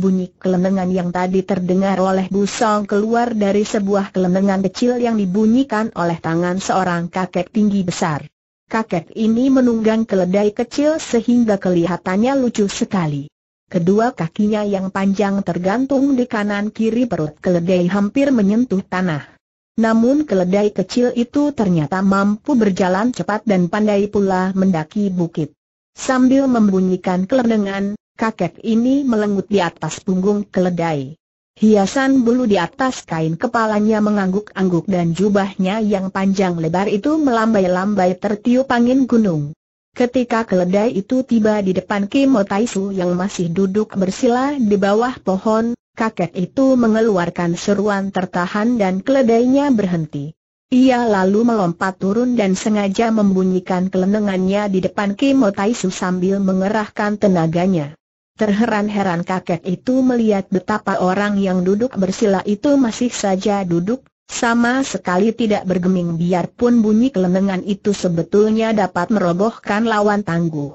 Bunyi kelenengan yang tadi terdengar oleh Busong keluar dari sebuah kelenengan kecil yang dibunyikan oleh tangan seorang kakek tinggi besar. Kakek ini menunggang keledai kecil sehingga kelihatannya lucu sekali. Kedua kakinya yang panjang tergantung di kanan kiri perut keledai hampir menyentuh tanah. Namun keledai kecil itu ternyata mampu berjalan cepat dan pandai pula mendaki bukit. Sambil membunyikan kelenengan, kakek ini melengut di atas punggung keledai. Hiasan bulu di atas kain kepalanya mengangguk-angguk dan jubahnya yang panjang lebar itu melambai-lambai tertiup angin gunung. Ketika keledai itu tiba di depan Kimo Taisu yang masih duduk bersila di bawah pohon, kakek itu mengeluarkan seruan tertahan dan keledainya berhenti. Ia lalu melompat turun dan sengaja membunyikan kelenengannya di depan Kimo Taisu sambil mengerahkan tenaganya. Terheran-heran kakek itu melihat betapa orang yang duduk bersila itu masih saja duduk, sama sekali tidak bergeming biarpun bunyi kelenengan itu sebetulnya dapat merobohkan lawan tangguh.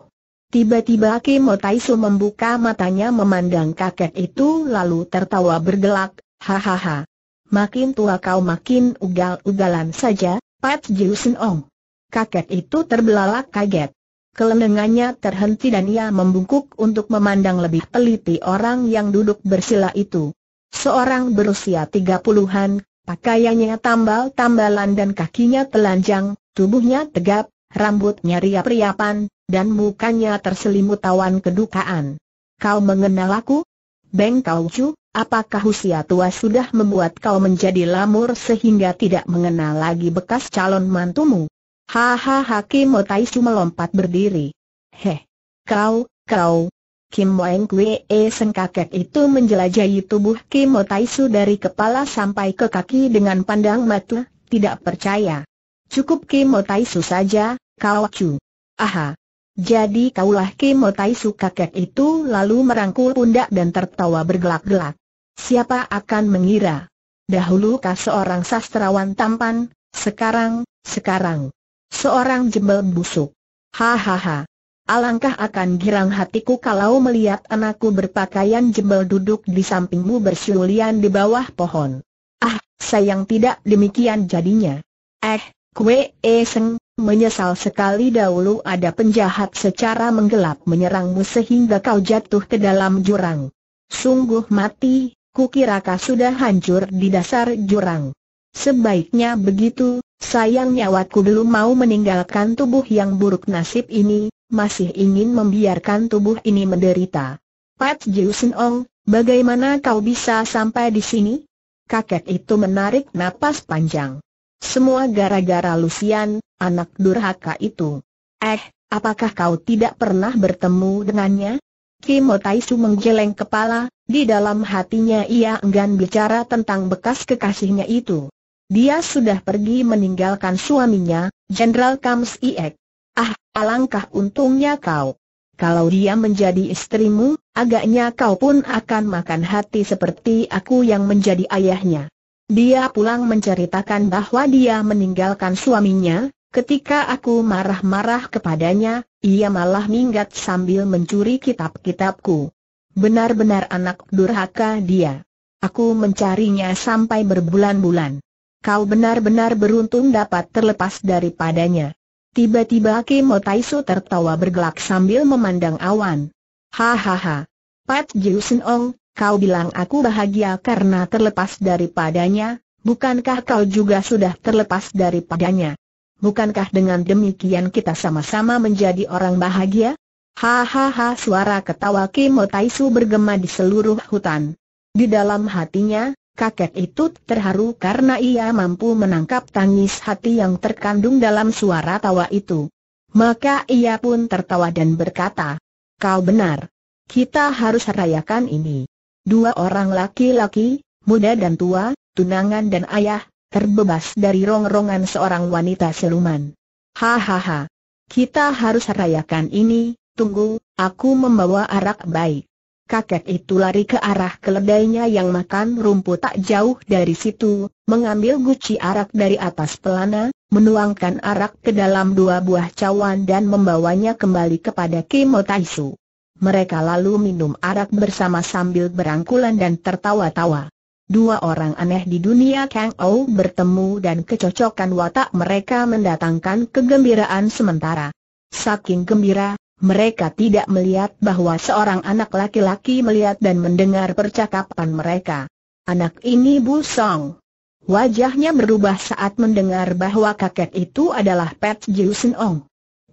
Tiba-tiba Kimo Taisu membuka matanya memandang kakek itu lalu tertawa bergelak, hahaha. Makin tua kau makin ugal-ugalan saja, Pat Jiusen Ong. Kakek itu terbelalak kaget. Kelenengannya terhenti dan ia membungkuk untuk memandang lebih teliti orang yang duduk bersila itu. Seorang berusia tiga puluhan, pakaiannya tambal-tambalan dan kakinya telanjang, tubuhnya tegap, rambutnya riap-riapan, dan mukanya terselimut tawan kedukaan. Kau mengenal aku? Beng Kau apakah usia tua sudah membuat kau menjadi lamur sehingga tidak mengenal lagi bekas calon mantumu? Haha Tai Su melompat berdiri. Heh, kau, kau. Kim Wang Kwee Seng kakek itu menjelajahi tubuh Kim Otaisu dari kepala sampai ke kaki dengan pandang mata, tidak percaya. Cukup Kim Otaisu saja, kau cu. Aha. Jadi kaulah Kim Otaisu kakek itu lalu merangkul pundak dan tertawa bergelak-gelak. Siapa akan mengira? Dahulu kah seorang sastrawan tampan, sekarang, sekarang. Seorang jembel busuk. Hahaha. Alangkah akan girang hatiku kalau melihat anakku berpakaian jembel duduk di sampingmu bersiulian di bawah pohon. Ah, sayang tidak demikian jadinya. Eh, kue eseng, menyesal sekali dahulu ada penjahat secara menggelap menyerangmu sehingga kau jatuh ke dalam jurang. Sungguh mati, kukira kau sudah hancur di dasar jurang. Sebaiknya begitu, sayang nyawaku belum mau meninggalkan tubuh yang buruk nasib ini, masih ingin membiarkan tubuh ini menderita. Pat Jiu Sin Ong, bagaimana kau bisa sampai di sini? Kakek itu menarik napas panjang. Semua gara-gara Lucian, anak durhaka itu. Eh, apakah kau tidak pernah bertemu dengannya? Kimo Su menggeleng kepala, di dalam hatinya ia enggan bicara tentang bekas kekasihnya itu. Dia sudah pergi meninggalkan suaminya, Jenderal Kams Iek. Ah, alangkah untungnya kau. Kalau dia menjadi istrimu, agaknya kau pun akan makan hati seperti aku yang menjadi ayahnya. Dia pulang menceritakan bahwa dia meninggalkan suaminya, ketika aku marah-marah kepadanya, ia malah minggat sambil mencuri kitab-kitabku. Benar-benar anak durhaka dia. Aku mencarinya sampai berbulan-bulan. Kau benar-benar beruntung dapat terlepas daripadanya. Tiba-tiba Kimo Taisu tertawa bergelak sambil memandang awan. Hahaha. Pat Sen Ong, kau bilang aku bahagia karena terlepas daripadanya, bukankah kau juga sudah terlepas daripadanya? Bukankah dengan demikian kita sama-sama menjadi orang bahagia? Hahaha suara ketawa Kimo Taisu bergema di seluruh hutan. Di dalam hatinya, Kakek itu terharu karena ia mampu menangkap tangis hati yang terkandung dalam suara tawa itu. Maka ia pun tertawa dan berkata, Kau benar. Kita harus rayakan ini. Dua orang laki-laki, muda dan tua, tunangan dan ayah, terbebas dari rongrongan seorang wanita seluman. Hahaha. Kita harus rayakan ini, tunggu, aku membawa arak baik kakek itu lari ke arah keledainya yang makan rumput tak jauh dari situ, mengambil guci arak dari atas pelana, menuangkan arak ke dalam dua buah cawan dan membawanya kembali kepada Kimotaisu. Mereka lalu minum arak bersama sambil berangkulan dan tertawa-tawa. Dua orang aneh di dunia Kang Ou bertemu dan kecocokan watak mereka mendatangkan kegembiraan sementara. Saking gembira, mereka tidak melihat bahwa seorang anak laki-laki melihat dan mendengar percakapan mereka. Anak ini Bu Song. Wajahnya berubah saat mendengar bahwa kakek itu adalah Pat Jiusen Ong.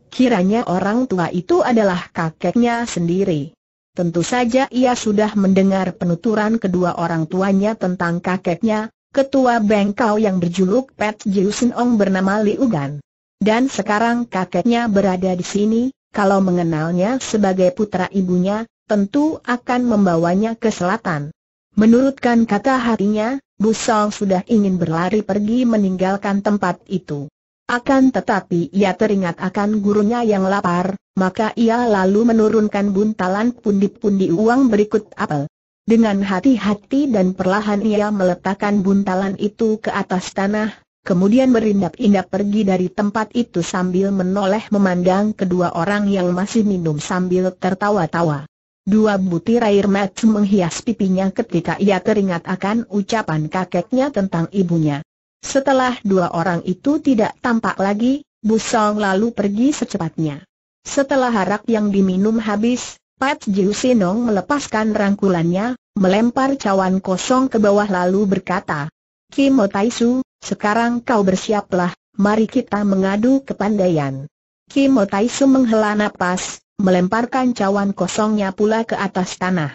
Kiranya orang tua itu adalah kakeknya sendiri. Tentu saja ia sudah mendengar penuturan kedua orang tuanya tentang kakeknya, ketua bengkau yang berjuluk Pat Jiusen Ong bernama Li Ugan. Dan sekarang kakeknya berada di sini, kalau mengenalnya sebagai putra ibunya, tentu akan membawanya ke selatan. Menurutkan kata hatinya, Bu Song sudah ingin berlari pergi meninggalkan tempat itu. Akan tetapi ia teringat akan gurunya yang lapar, maka ia lalu menurunkan buntalan pundi-pundi uang berikut apel. Dengan hati-hati dan perlahan ia meletakkan buntalan itu ke atas tanah, kemudian berindap-indap pergi dari tempat itu sambil menoleh memandang kedua orang yang masih minum sambil tertawa-tawa. Dua butir air mata menghias pipinya ketika ia teringat akan ucapan kakeknya tentang ibunya. Setelah dua orang itu tidak tampak lagi, Busong lalu pergi secepatnya. Setelah harap yang diminum habis, Pat Jiu Sinong melepaskan rangkulannya, melempar cawan kosong ke bawah lalu berkata, Kimotaisu. Sekarang kau bersiaplah, mari kita mengadu kepandaian. Kim Otaisu menghela nafas, melemparkan cawan kosongnya pula ke atas tanah.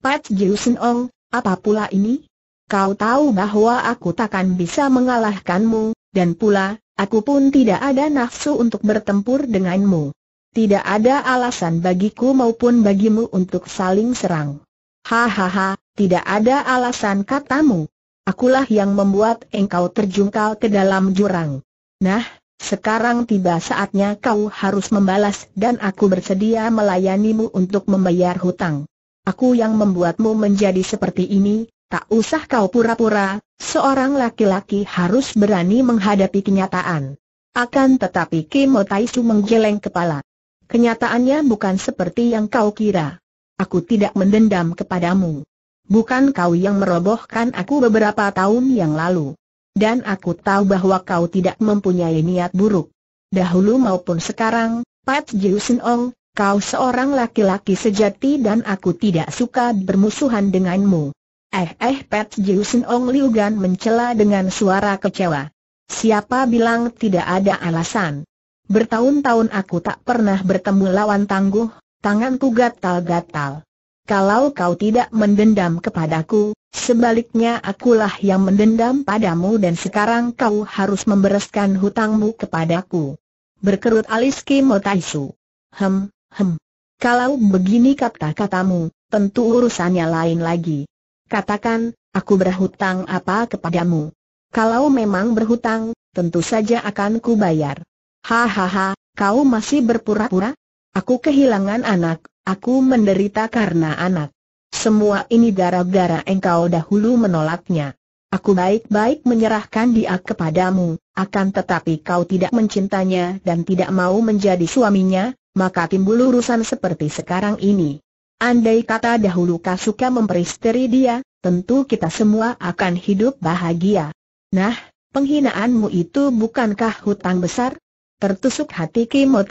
Pat Jiusen Ong, apa pula ini? Kau tahu bahwa aku takkan bisa mengalahkanmu, dan pula, aku pun tidak ada nafsu untuk bertempur denganmu. Tidak ada alasan bagiku maupun bagimu untuk saling serang. Hahaha, tidak ada alasan katamu, Akulah yang membuat engkau terjungkal ke dalam jurang. Nah, sekarang tiba saatnya kau harus membalas dan aku bersedia melayanimu untuk membayar hutang. Aku yang membuatmu menjadi seperti ini, tak usah kau pura-pura, seorang laki-laki harus berani menghadapi kenyataan. Akan tetapi Kimo Taisu menggeleng kepala. Kenyataannya bukan seperti yang kau kira. Aku tidak mendendam kepadamu. Bukan kau yang merobohkan aku beberapa tahun yang lalu. Dan aku tahu bahwa kau tidak mempunyai niat buruk. Dahulu maupun sekarang, Pat Jiusen Ong, kau seorang laki-laki sejati dan aku tidak suka bermusuhan denganmu. Eh eh Pat Jiusen Ong Liugan mencela dengan suara kecewa. Siapa bilang tidak ada alasan? Bertahun-tahun aku tak pernah bertemu lawan tangguh, tanganku gatal-gatal kalau kau tidak mendendam kepadaku, sebaliknya akulah yang mendendam padamu dan sekarang kau harus membereskan hutangmu kepadaku. Berkerut alis Kim Taisu. Hem, hem. Kalau begini kata-katamu, tentu urusannya lain lagi. Katakan, aku berhutang apa kepadamu? Kalau memang berhutang, tentu saja akan kubayar. Hahaha, kau masih berpura-pura? Aku kehilangan anak, Aku menderita karena anak. Semua ini gara-gara engkau dahulu menolaknya. Aku baik-baik menyerahkan dia kepadamu, akan tetapi kau tidak mencintanya dan tidak mau menjadi suaminya, maka timbul urusan seperti sekarang ini. Andai kata dahulu kau suka memperisteri dia, tentu kita semua akan hidup bahagia. Nah, penghinaanmu itu bukankah hutang besar? Tertusuk hati Kimo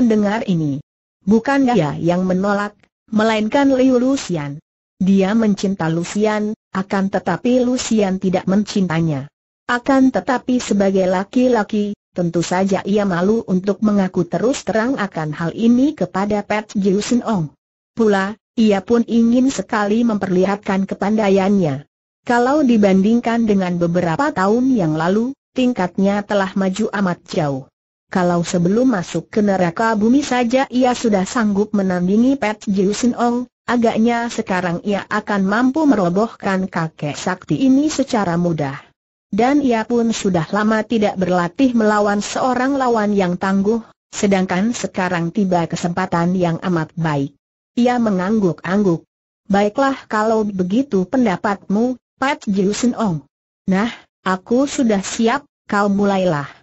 mendengar ini. Bukan dia yang menolak, melainkan Liu Lucian. Dia mencinta Lucian, akan tetapi Lucian tidak mencintanya. Akan tetapi sebagai laki-laki, tentu saja ia malu untuk mengaku terus terang akan hal ini kepada Pat Jiusen Ong. Pula, ia pun ingin sekali memperlihatkan kepandaiannya. Kalau dibandingkan dengan beberapa tahun yang lalu, tingkatnya telah maju amat jauh. Kalau sebelum masuk ke neraka bumi saja ia sudah sanggup menandingi Pet Jiusin Ong, agaknya sekarang ia akan mampu merobohkan kakek sakti ini secara mudah. Dan ia pun sudah lama tidak berlatih melawan seorang lawan yang tangguh, sedangkan sekarang tiba kesempatan yang amat baik. Ia mengangguk-angguk. Baiklah kalau begitu pendapatmu, Pat Jiusin Ong. Nah, aku sudah siap, kau mulailah.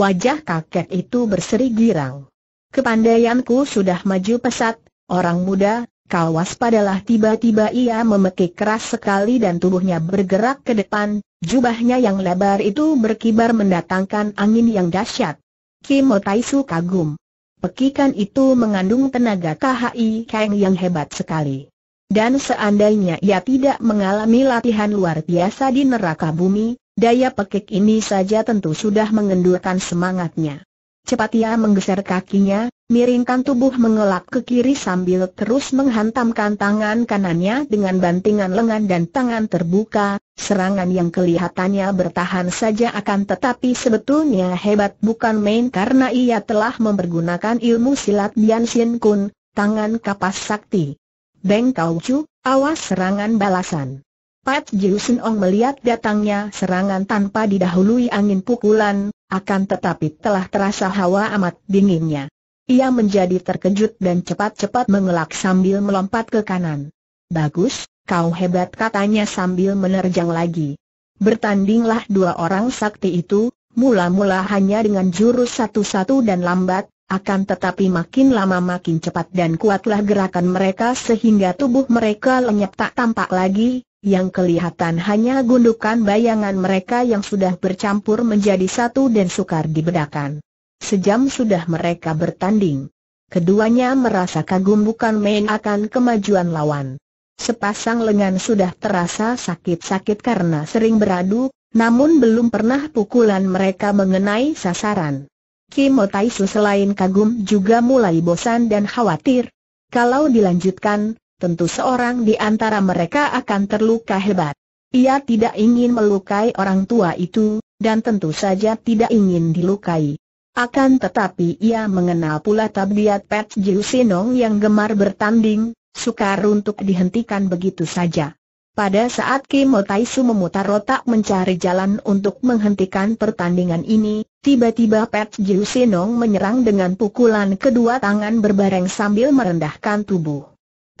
Wajah kakek itu berseri girang. Kepandaianku sudah maju pesat, orang muda, kau waspadalah tiba-tiba ia memekik keras sekali dan tubuhnya bergerak ke depan, jubahnya yang lebar itu berkibar mendatangkan angin yang dahsyat. Kim Taisu kagum. Pekikan itu mengandung tenaga KHI Kang yang hebat sekali. Dan seandainya ia tidak mengalami latihan luar biasa di neraka bumi, Daya pekik ini saja tentu sudah mengendurkan semangatnya. Cepat ia menggeser kakinya, miringkan tubuh mengelak ke kiri sambil terus menghantamkan tangan kanannya dengan bantingan lengan dan tangan terbuka, serangan yang kelihatannya bertahan saja akan tetapi sebetulnya hebat bukan main karena ia telah mempergunakan ilmu silat Dian Sin Kun, tangan kapas sakti. Beng Kau Chu, awas serangan balasan. Pat Jiusun Ong melihat datangnya serangan tanpa didahului angin pukulan, akan tetapi telah terasa hawa amat dinginnya. Ia menjadi terkejut dan cepat-cepat mengelak sambil melompat ke kanan. Bagus, kau hebat katanya sambil menerjang lagi. Bertandinglah dua orang sakti itu, mula-mula hanya dengan jurus satu-satu dan lambat, akan tetapi makin lama makin cepat dan kuatlah gerakan mereka sehingga tubuh mereka lenyap tak tampak lagi, yang kelihatan hanya gundukan bayangan mereka yang sudah bercampur menjadi satu dan sukar dibedakan. Sejam sudah mereka bertanding. Keduanya merasa kagum bukan main akan kemajuan lawan. Sepasang lengan sudah terasa sakit-sakit karena sering beradu, namun belum pernah pukulan mereka mengenai sasaran. Kim Otaisu selain kagum juga mulai bosan dan khawatir. Kalau dilanjutkan, tentu seorang di antara mereka akan terluka hebat. Ia tidak ingin melukai orang tua itu, dan tentu saja tidak ingin dilukai. Akan tetapi ia mengenal pula tabiat Pet Jiu Sinong yang gemar bertanding, sukar untuk dihentikan begitu saja. Pada saat Kim Taisu memutar otak mencari jalan untuk menghentikan pertandingan ini, tiba-tiba Pet Jiu Sinong menyerang dengan pukulan kedua tangan berbareng sambil merendahkan tubuh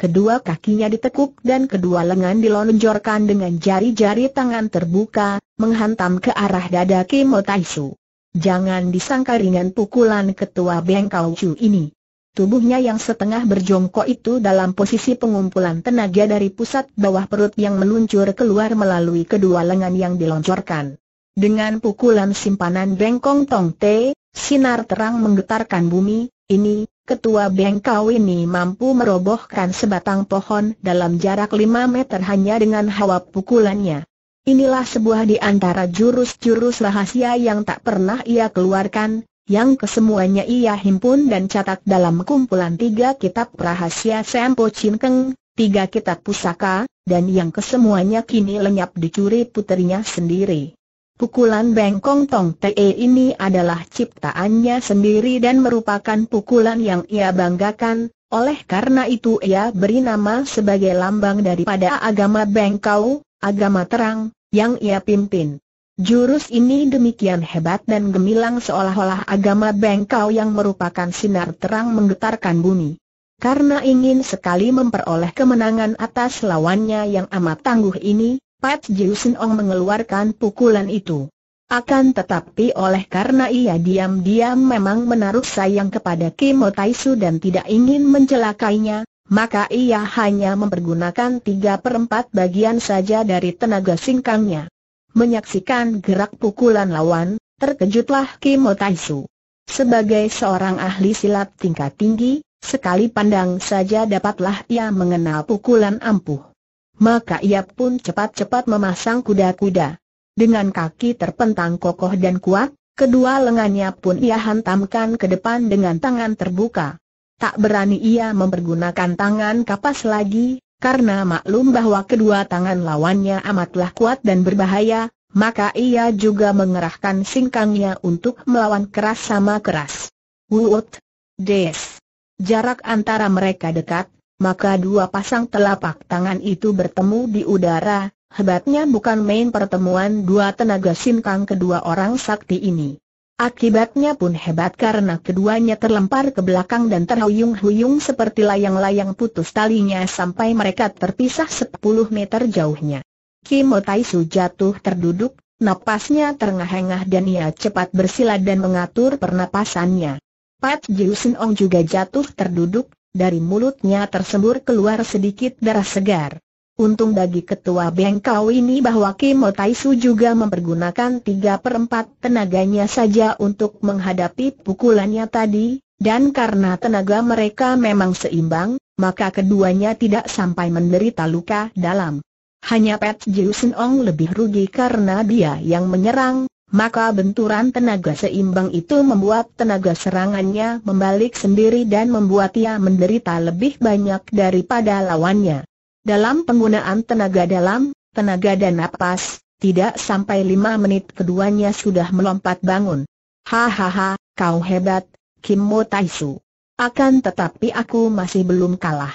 kedua kakinya ditekuk dan kedua lengan dilonjorkan dengan jari-jari tangan terbuka, menghantam ke arah dada Kim Taishu. Jangan disangka ringan pukulan ketua Beng Kau Chu ini. Tubuhnya yang setengah berjongkok itu dalam posisi pengumpulan tenaga dari pusat bawah perut yang meluncur keluar melalui kedua lengan yang dilonjorkan. Dengan pukulan simpanan bengkong tong te, sinar terang menggetarkan bumi, ini, Ketua Bengkau ini mampu merobohkan sebatang pohon dalam jarak 5 meter hanya dengan hawa pukulannya. Inilah sebuah di antara jurus-jurus rahasia yang tak pernah ia keluarkan, yang kesemuanya ia himpun dan catat dalam kumpulan tiga kitab rahasia Sempo Cinkeng, tiga kitab pusaka, dan yang kesemuanya kini lenyap dicuri putrinya sendiri. Pukulan bengkong Tong Te ini adalah ciptaannya sendiri dan merupakan pukulan yang ia banggakan, oleh karena itu ia beri nama sebagai lambang daripada agama bengkau, agama terang, yang ia pimpin. Jurus ini demikian hebat dan gemilang seolah-olah agama bengkau yang merupakan sinar terang menggetarkan bumi. Karena ingin sekali memperoleh kemenangan atas lawannya yang amat tangguh ini, Pat Jiusen Ong mengeluarkan pukulan itu. Akan tetapi oleh karena ia diam-diam memang menaruh sayang kepada Kim Taisu dan tidak ingin mencelakainya, maka ia hanya mempergunakan tiga perempat bagian saja dari tenaga singkangnya. Menyaksikan gerak pukulan lawan, terkejutlah Kim Taisu. Sebagai seorang ahli silat tingkat tinggi, sekali pandang saja dapatlah ia mengenal pukulan ampuh maka ia pun cepat-cepat memasang kuda-kuda. Dengan kaki terpentang kokoh dan kuat, kedua lengannya pun ia hantamkan ke depan dengan tangan terbuka. Tak berani ia mempergunakan tangan kapas lagi, karena maklum bahwa kedua tangan lawannya amatlah kuat dan berbahaya, maka ia juga mengerahkan singkangnya untuk melawan keras sama keras. Wut! Des! Jarak antara mereka dekat, maka dua pasang telapak tangan itu bertemu di udara, hebatnya bukan main pertemuan dua tenaga sinkang kedua orang sakti ini. Akibatnya pun hebat karena keduanya terlempar ke belakang dan terhuyung-huyung seperti layang-layang putus talinya sampai mereka terpisah 10 meter jauhnya. Kimo Taisu jatuh terduduk, napasnya terengah-engah dan ia cepat bersila dan mengatur pernapasannya. Pat Sin Ong juga jatuh terduduk, dari mulutnya tersembur keluar sedikit darah segar. Untung bagi ketua bengkau ini bahwa Kim Taisu juga mempergunakan tiga perempat tenaganya saja untuk menghadapi pukulannya tadi, dan karena tenaga mereka memang seimbang, maka keduanya tidak sampai menderita luka dalam. Hanya Pat Jiu Ong lebih rugi karena dia yang menyerang, maka benturan tenaga seimbang itu membuat tenaga serangannya membalik sendiri dan membuat ia menderita lebih banyak daripada lawannya. Dalam penggunaan tenaga dalam, tenaga dan napas, tidak sampai lima menit keduanya sudah melompat bangun. Hahaha, kau hebat, Kim Mo Taisu. Akan tetapi aku masih belum kalah.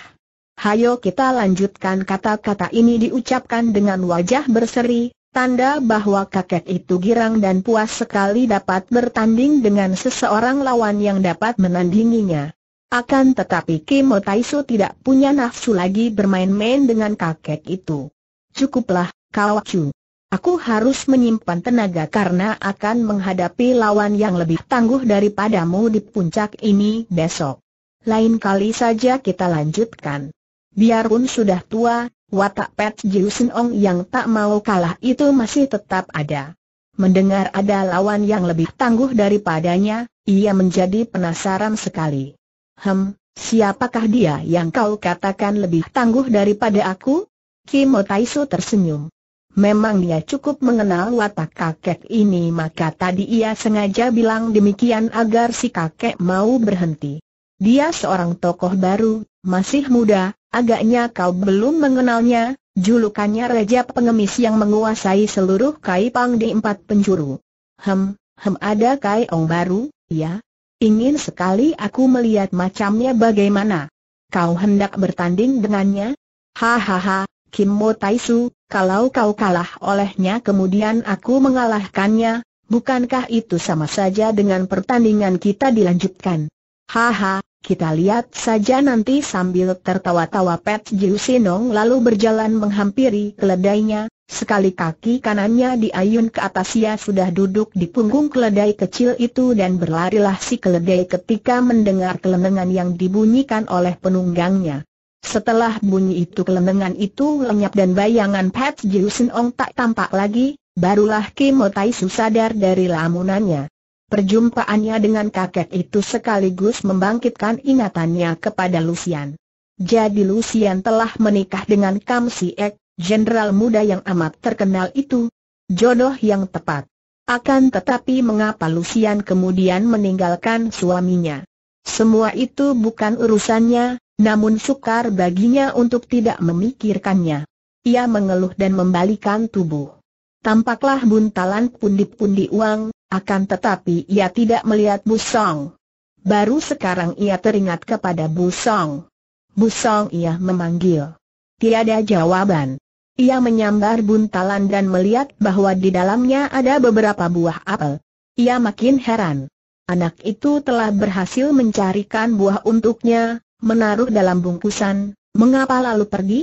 Hayo kita lanjutkan kata-kata ini diucapkan dengan wajah berseri, Tanda bahwa kakek itu girang dan puas sekali dapat bertanding dengan seseorang lawan yang dapat menandinginya. Akan tetapi Kimo Taisu tidak punya nafsu lagi bermain-main dengan kakek itu. Cukuplah, Kawacu. Aku harus menyimpan tenaga karena akan menghadapi lawan yang lebih tangguh daripadamu di puncak ini besok. Lain kali saja kita lanjutkan. Biarpun sudah tua, watak Pet Jiusen Ong yang tak mau kalah itu masih tetap ada. Mendengar ada lawan yang lebih tangguh daripadanya, ia menjadi penasaran sekali. Hem, siapakah dia yang kau katakan lebih tangguh daripada aku? Kimo Taisu tersenyum. Memang dia cukup mengenal watak kakek ini maka tadi ia sengaja bilang demikian agar si kakek mau berhenti. Dia seorang tokoh baru, masih muda, agaknya kau belum mengenalnya, julukannya Raja Pengemis yang menguasai seluruh Kai Pang di empat penjuru. Hem, hem ada Kai Ong baru, ya? Ingin sekali aku melihat macamnya bagaimana. Kau hendak bertanding dengannya? Hahaha, Kim Mo Tai Su, kalau kau kalah olehnya kemudian aku mengalahkannya, bukankah itu sama saja dengan pertandingan kita dilanjutkan? Haha, kita lihat saja nanti sambil tertawa-tawa Pet Jiu Sinong lalu berjalan menghampiri keledainya, sekali kaki kanannya diayun ke atas ia sudah duduk di punggung keledai kecil itu dan berlarilah si keledai ketika mendengar kelenengan yang dibunyikan oleh penunggangnya. Setelah bunyi itu kelenengan itu lenyap dan bayangan Pat Jiu Sinong tak tampak lagi, barulah Kim Tai sadar dari lamunannya. Perjumpaannya dengan kakek itu sekaligus membangkitkan ingatannya kepada Lucian. Jadi Lucian telah menikah dengan Kam Ek, jenderal muda yang amat terkenal itu. Jodoh yang tepat. Akan tetapi mengapa Lucian kemudian meninggalkan suaminya? Semua itu bukan urusannya, namun sukar baginya untuk tidak memikirkannya. Ia mengeluh dan membalikan tubuh. Tampaklah buntalan pundi-pundi uang, akan tetapi ia tidak melihat Busong. Baru sekarang ia teringat kepada Busong. Busong ia memanggil. Tiada jawaban. Ia menyambar buntalan dan melihat bahwa di dalamnya ada beberapa buah apel. Ia makin heran. Anak itu telah berhasil mencarikan buah untuknya, menaruh dalam bungkusan, mengapa lalu pergi?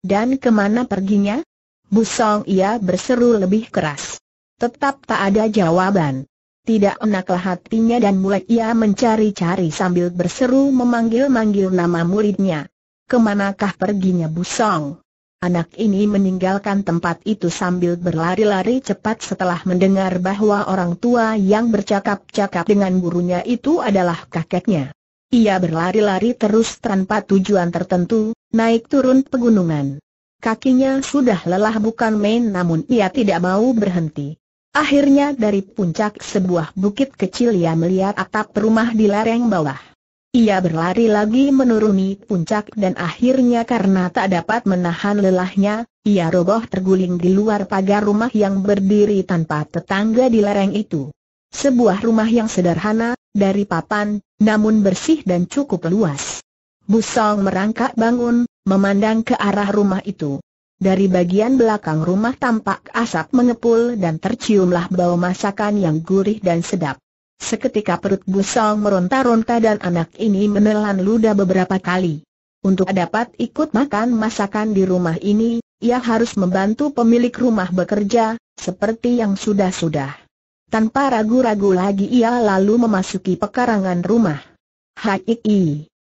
Dan kemana perginya? Busong ia berseru lebih keras. Tetap tak ada jawaban. Tidak enaklah hatinya dan mulai ia mencari-cari sambil berseru memanggil-manggil nama muridnya. Kemanakah perginya Busong? Anak ini meninggalkan tempat itu sambil berlari-lari cepat setelah mendengar bahwa orang tua yang bercakap-cakap dengan gurunya itu adalah kakeknya. Ia berlari-lari terus tanpa tujuan tertentu, naik turun pegunungan. Kakinya sudah lelah bukan main namun ia tidak mau berhenti. Akhirnya dari puncak sebuah bukit kecil ia melihat atap rumah di lereng bawah. Ia berlari lagi menuruni puncak dan akhirnya karena tak dapat menahan lelahnya, ia roboh terguling di luar pagar rumah yang berdiri tanpa tetangga di lereng itu. Sebuah rumah yang sederhana, dari papan, namun bersih dan cukup luas. Busong merangkak bangun, memandang ke arah rumah itu. Dari bagian belakang rumah tampak asap mengepul dan terciumlah bau masakan yang gurih dan sedap. Seketika perut busong meronta-ronta dan anak ini menelan luda beberapa kali. Untuk dapat ikut makan masakan di rumah ini, ia harus membantu pemilik rumah bekerja, seperti yang sudah-sudah. Tanpa ragu-ragu lagi ia lalu memasuki pekarangan rumah. Hai,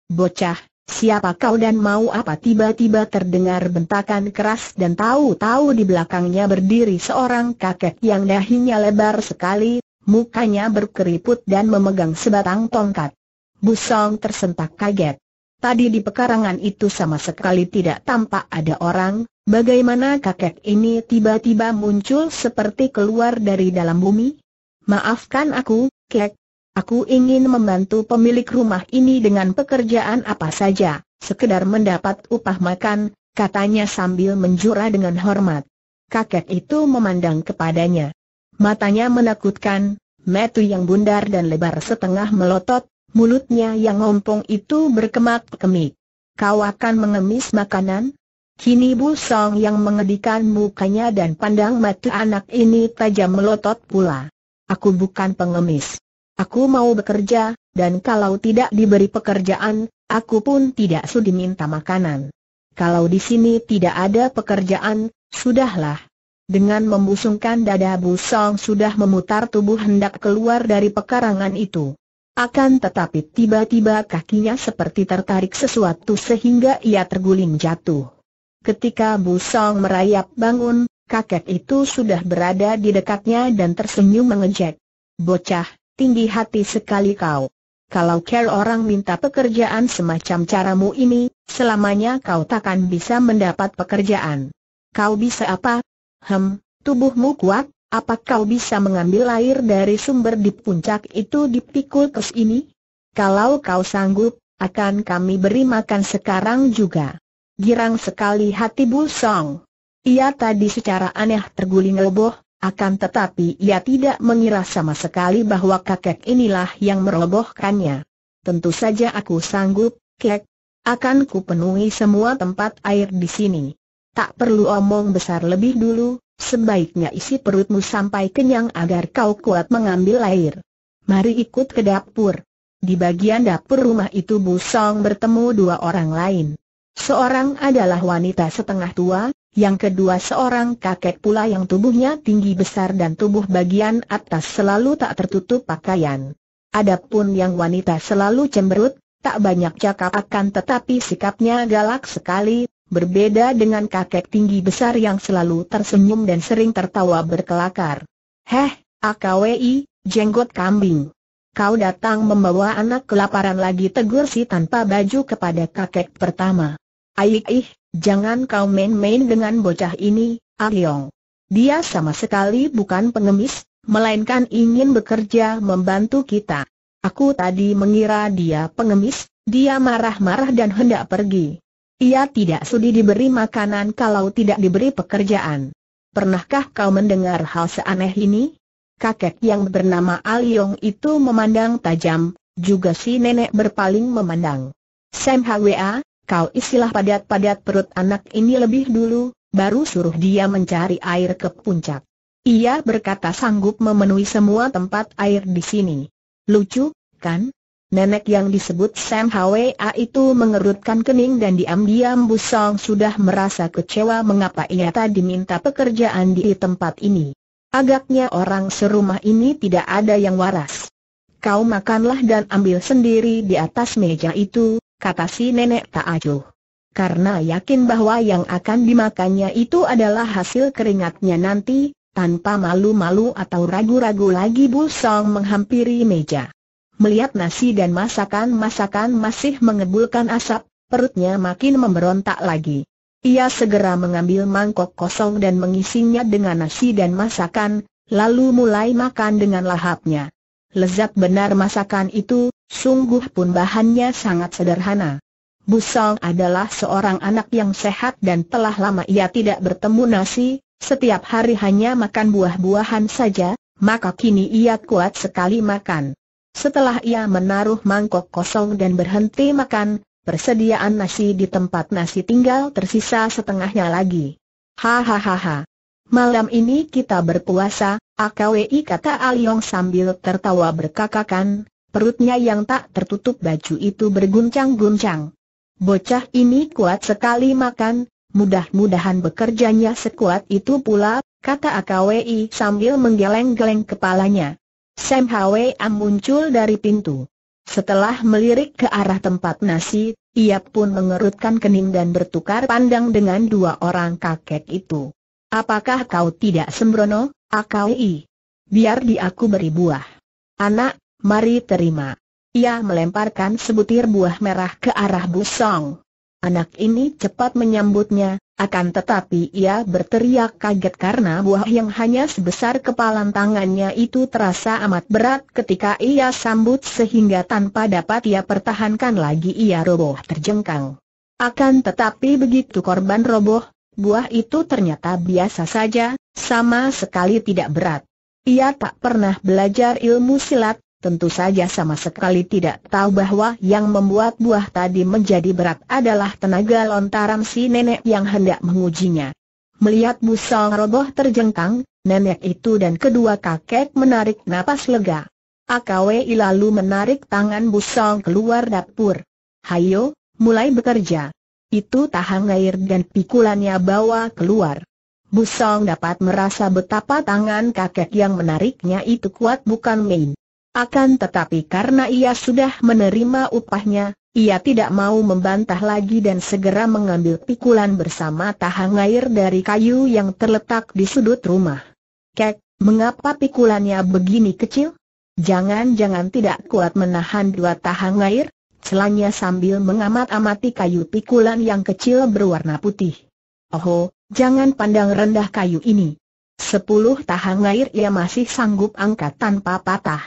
bocah, Siapa kau dan mau apa tiba-tiba terdengar bentakan keras dan tahu-tahu di belakangnya berdiri seorang kakek yang dahinya lebar sekali, mukanya berkeriput dan memegang sebatang tongkat. Busong tersentak kaget. Tadi di pekarangan itu sama sekali tidak tampak ada orang, bagaimana kakek ini tiba-tiba muncul seperti keluar dari dalam bumi? Maafkan aku, kek, Aku ingin membantu pemilik rumah ini dengan pekerjaan apa saja, sekedar mendapat upah makan, katanya sambil menjura dengan hormat. Kakek itu memandang kepadanya. Matanya menakutkan, metu yang bundar dan lebar setengah melotot, mulutnya yang ngompong itu berkemak kemik Kau akan mengemis makanan? Kini Bu Song yang mengedikan mukanya dan pandang mata anak ini tajam melotot pula. Aku bukan pengemis. Aku mau bekerja, dan kalau tidak diberi pekerjaan, aku pun tidak sudi minta makanan. Kalau di sini tidak ada pekerjaan, sudahlah. Dengan membusungkan dada Busong sudah memutar tubuh hendak keluar dari pekarangan itu. Akan tetapi tiba-tiba kakinya seperti tertarik sesuatu sehingga ia terguling jatuh. Ketika Busong merayap bangun, kakek itu sudah berada di dekatnya dan tersenyum mengejek. Bocah, tinggi hati sekali kau. Kalau care orang minta pekerjaan semacam caramu ini, selamanya kau takkan bisa mendapat pekerjaan. Kau bisa apa? Hem, tubuhmu kuat, apa kau bisa mengambil air dari sumber di puncak itu di Pikultus ini? Kalau kau sanggup, akan kami beri makan sekarang juga. Girang sekali hati Bu Song. Ia tadi secara aneh terguling roboh, akan tetapi ia tidak mengira sama sekali bahwa kakek inilah yang merobohkannya. Tentu saja aku sanggup, kek. Akan ku penuhi semua tempat air di sini. Tak perlu omong besar lebih dulu, sebaiknya isi perutmu sampai kenyang agar kau kuat mengambil air. Mari ikut ke dapur. Di bagian dapur rumah itu Bu Song bertemu dua orang lain. Seorang adalah wanita setengah tua, yang kedua seorang kakek pula yang tubuhnya tinggi besar dan tubuh bagian atas selalu tak tertutup pakaian. Adapun yang wanita selalu cemberut, tak banyak cakap akan tetapi sikapnya galak sekali, berbeda dengan kakek tinggi besar yang selalu tersenyum dan sering tertawa berkelakar. Heh, AKWI, jenggot kambing. Kau datang membawa anak kelaparan lagi tegur si tanpa baju kepada kakek pertama. Aik ih, jangan kau main-main dengan bocah ini, Aliong. Ah dia sama sekali bukan pengemis, melainkan ingin bekerja membantu kita. Aku tadi mengira dia pengemis, dia marah-marah dan hendak pergi. Ia tidak sudi diberi makanan kalau tidak diberi pekerjaan. Pernahkah kau mendengar hal seaneh ini? Kakek yang bernama Aliong ah itu memandang tajam, juga si nenek berpaling memandang. Sam Hwa, kau isilah padat-padat perut anak ini lebih dulu, baru suruh dia mencari air ke puncak. Ia berkata sanggup memenuhi semua tempat air di sini. Lucu, kan? Nenek yang disebut Sam Hwa itu mengerutkan kening dan diam-diam Busong sudah merasa kecewa mengapa ia tadi minta pekerjaan di tempat ini. Agaknya orang serumah ini tidak ada yang waras. Kau makanlah dan ambil sendiri di atas meja itu, kata si nenek tak acuh. Karena yakin bahwa yang akan dimakannya itu adalah hasil keringatnya nanti, tanpa malu-malu atau ragu-ragu lagi Bu Song menghampiri meja. Melihat nasi dan masakan-masakan masih mengebulkan asap, perutnya makin memberontak lagi. Ia segera mengambil mangkok kosong dan mengisinya dengan nasi dan masakan, lalu mulai makan dengan lahapnya. Lezat benar masakan itu, sungguh pun bahannya sangat sederhana. Busong adalah seorang anak yang sehat dan telah lama ia tidak bertemu nasi, setiap hari hanya makan buah-buahan saja, maka kini ia kuat sekali makan. Setelah ia menaruh mangkok kosong dan berhenti makan, persediaan nasi di tempat nasi tinggal tersisa setengahnya lagi. Hahaha, Malam ini kita berpuasa, AKWI kata Aliong sambil tertawa berkakakan, perutnya yang tak tertutup baju itu berguncang-guncang. Bocah ini kuat sekali makan, mudah-mudahan bekerjanya sekuat itu pula, kata AKWI sambil menggeleng-geleng kepalanya. Sam Hwa muncul dari pintu. Setelah melirik ke arah tempat nasi, ia pun mengerutkan kening dan bertukar pandang dengan dua orang kakek itu. Apakah kau tidak sembrono, Akai? Biar di aku beri buah. Anak, mari terima. Ia melemparkan sebutir buah merah ke arah Busong. Anak ini cepat menyambutnya, akan tetapi ia berteriak kaget karena buah yang hanya sebesar kepalan tangannya itu terasa amat berat ketika ia sambut sehingga tanpa dapat ia pertahankan lagi ia roboh terjengkang. Akan tetapi begitu korban roboh, buah itu ternyata biasa saja, sama sekali tidak berat. Ia tak pernah belajar ilmu silat, tentu saja sama sekali tidak tahu bahwa yang membuat buah tadi menjadi berat adalah tenaga lontaran si nenek yang hendak mengujinya. Melihat busong roboh terjengkang, nenek itu dan kedua kakek menarik napas lega. Akwe lalu menarik tangan busong keluar dapur. Hayo, mulai bekerja itu tahan air dan pikulannya bawa keluar. Busong dapat merasa betapa tangan kakek yang menariknya itu kuat bukan main. Akan tetapi karena ia sudah menerima upahnya, ia tidak mau membantah lagi dan segera mengambil pikulan bersama tahan air dari kayu yang terletak di sudut rumah. Kek, mengapa pikulannya begini kecil? Jangan-jangan tidak kuat menahan dua tahan air? celanya sambil mengamat-amati kayu pikulan yang kecil berwarna putih. Oho, jangan pandang rendah kayu ini. Sepuluh tahang air ia masih sanggup angkat tanpa patah.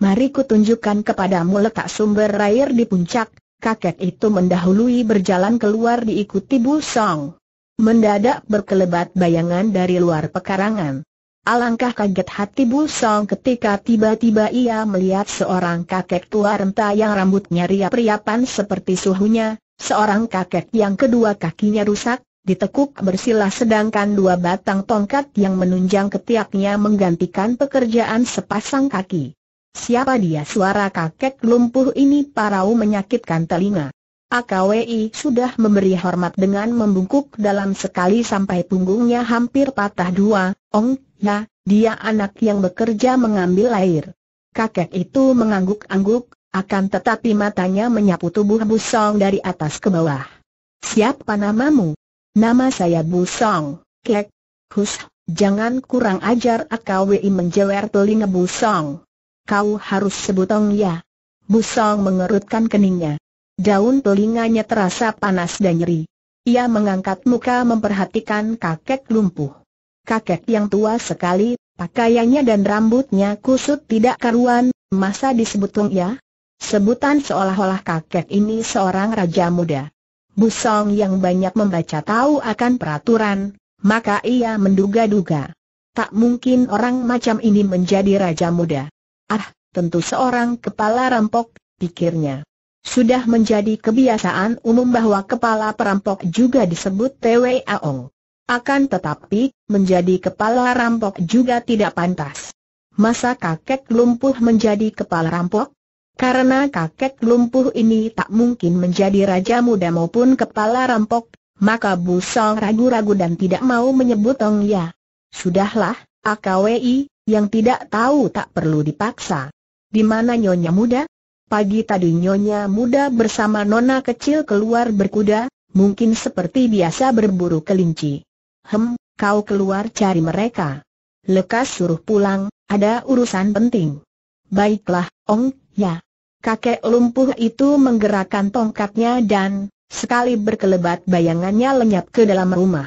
Mari kutunjukkan kepadamu letak sumber air di puncak, kakek itu mendahului berjalan keluar diikuti busong. Mendadak berkelebat bayangan dari luar pekarangan. Alangkah kaget hati Bu Song ketika tiba-tiba ia melihat seorang kakek tua renta yang rambutnya riap-riapan seperti suhunya, seorang kakek yang kedua kakinya rusak, ditekuk bersila sedangkan dua batang tongkat yang menunjang ketiaknya menggantikan pekerjaan sepasang kaki. Siapa dia suara kakek lumpuh ini parau menyakitkan telinga. AKWI sudah memberi hormat dengan membungkuk dalam sekali sampai punggungnya hampir patah dua, Ong Nah, dia anak yang bekerja mengambil air. Kakek itu mengangguk-angguk, akan tetapi matanya menyapu tubuh Busong dari atas ke bawah. Siapa namamu? Nama saya Busong, kek. Hus, jangan kurang ajar AKWI menjewer telinga Busong. Kau harus sebutong ya. Busong mengerutkan keningnya. Daun telinganya terasa panas dan nyeri. Ia mengangkat muka memperhatikan kakek lumpuh kakek yang tua sekali, pakaiannya dan rambutnya kusut tidak karuan, masa disebut Tung ya? Sebutan seolah-olah kakek ini seorang raja muda. Busong yang banyak membaca tahu akan peraturan, maka ia menduga-duga. Tak mungkin orang macam ini menjadi raja muda. Ah, tentu seorang kepala rampok, pikirnya. Sudah menjadi kebiasaan umum bahwa kepala perampok juga disebut Twe Aong. Akan tetapi, menjadi kepala rampok juga tidak pantas. Masa kakek lumpuh menjadi kepala rampok? Karena kakek lumpuh ini tak mungkin menjadi raja muda maupun kepala rampok, maka Busong ragu-ragu dan tidak mau menyebut Ong Ya. Sudahlah, AKWI, yang tidak tahu tak perlu dipaksa. Di mana nyonya muda? Pagi tadi nyonya muda bersama nona kecil keluar berkuda, mungkin seperti biasa berburu kelinci. Hem, kau keluar cari mereka. Lekas suruh pulang, ada urusan penting. Baiklah, Ong, ya. Kakek lumpuh itu menggerakkan tongkatnya dan, sekali berkelebat bayangannya lenyap ke dalam rumah.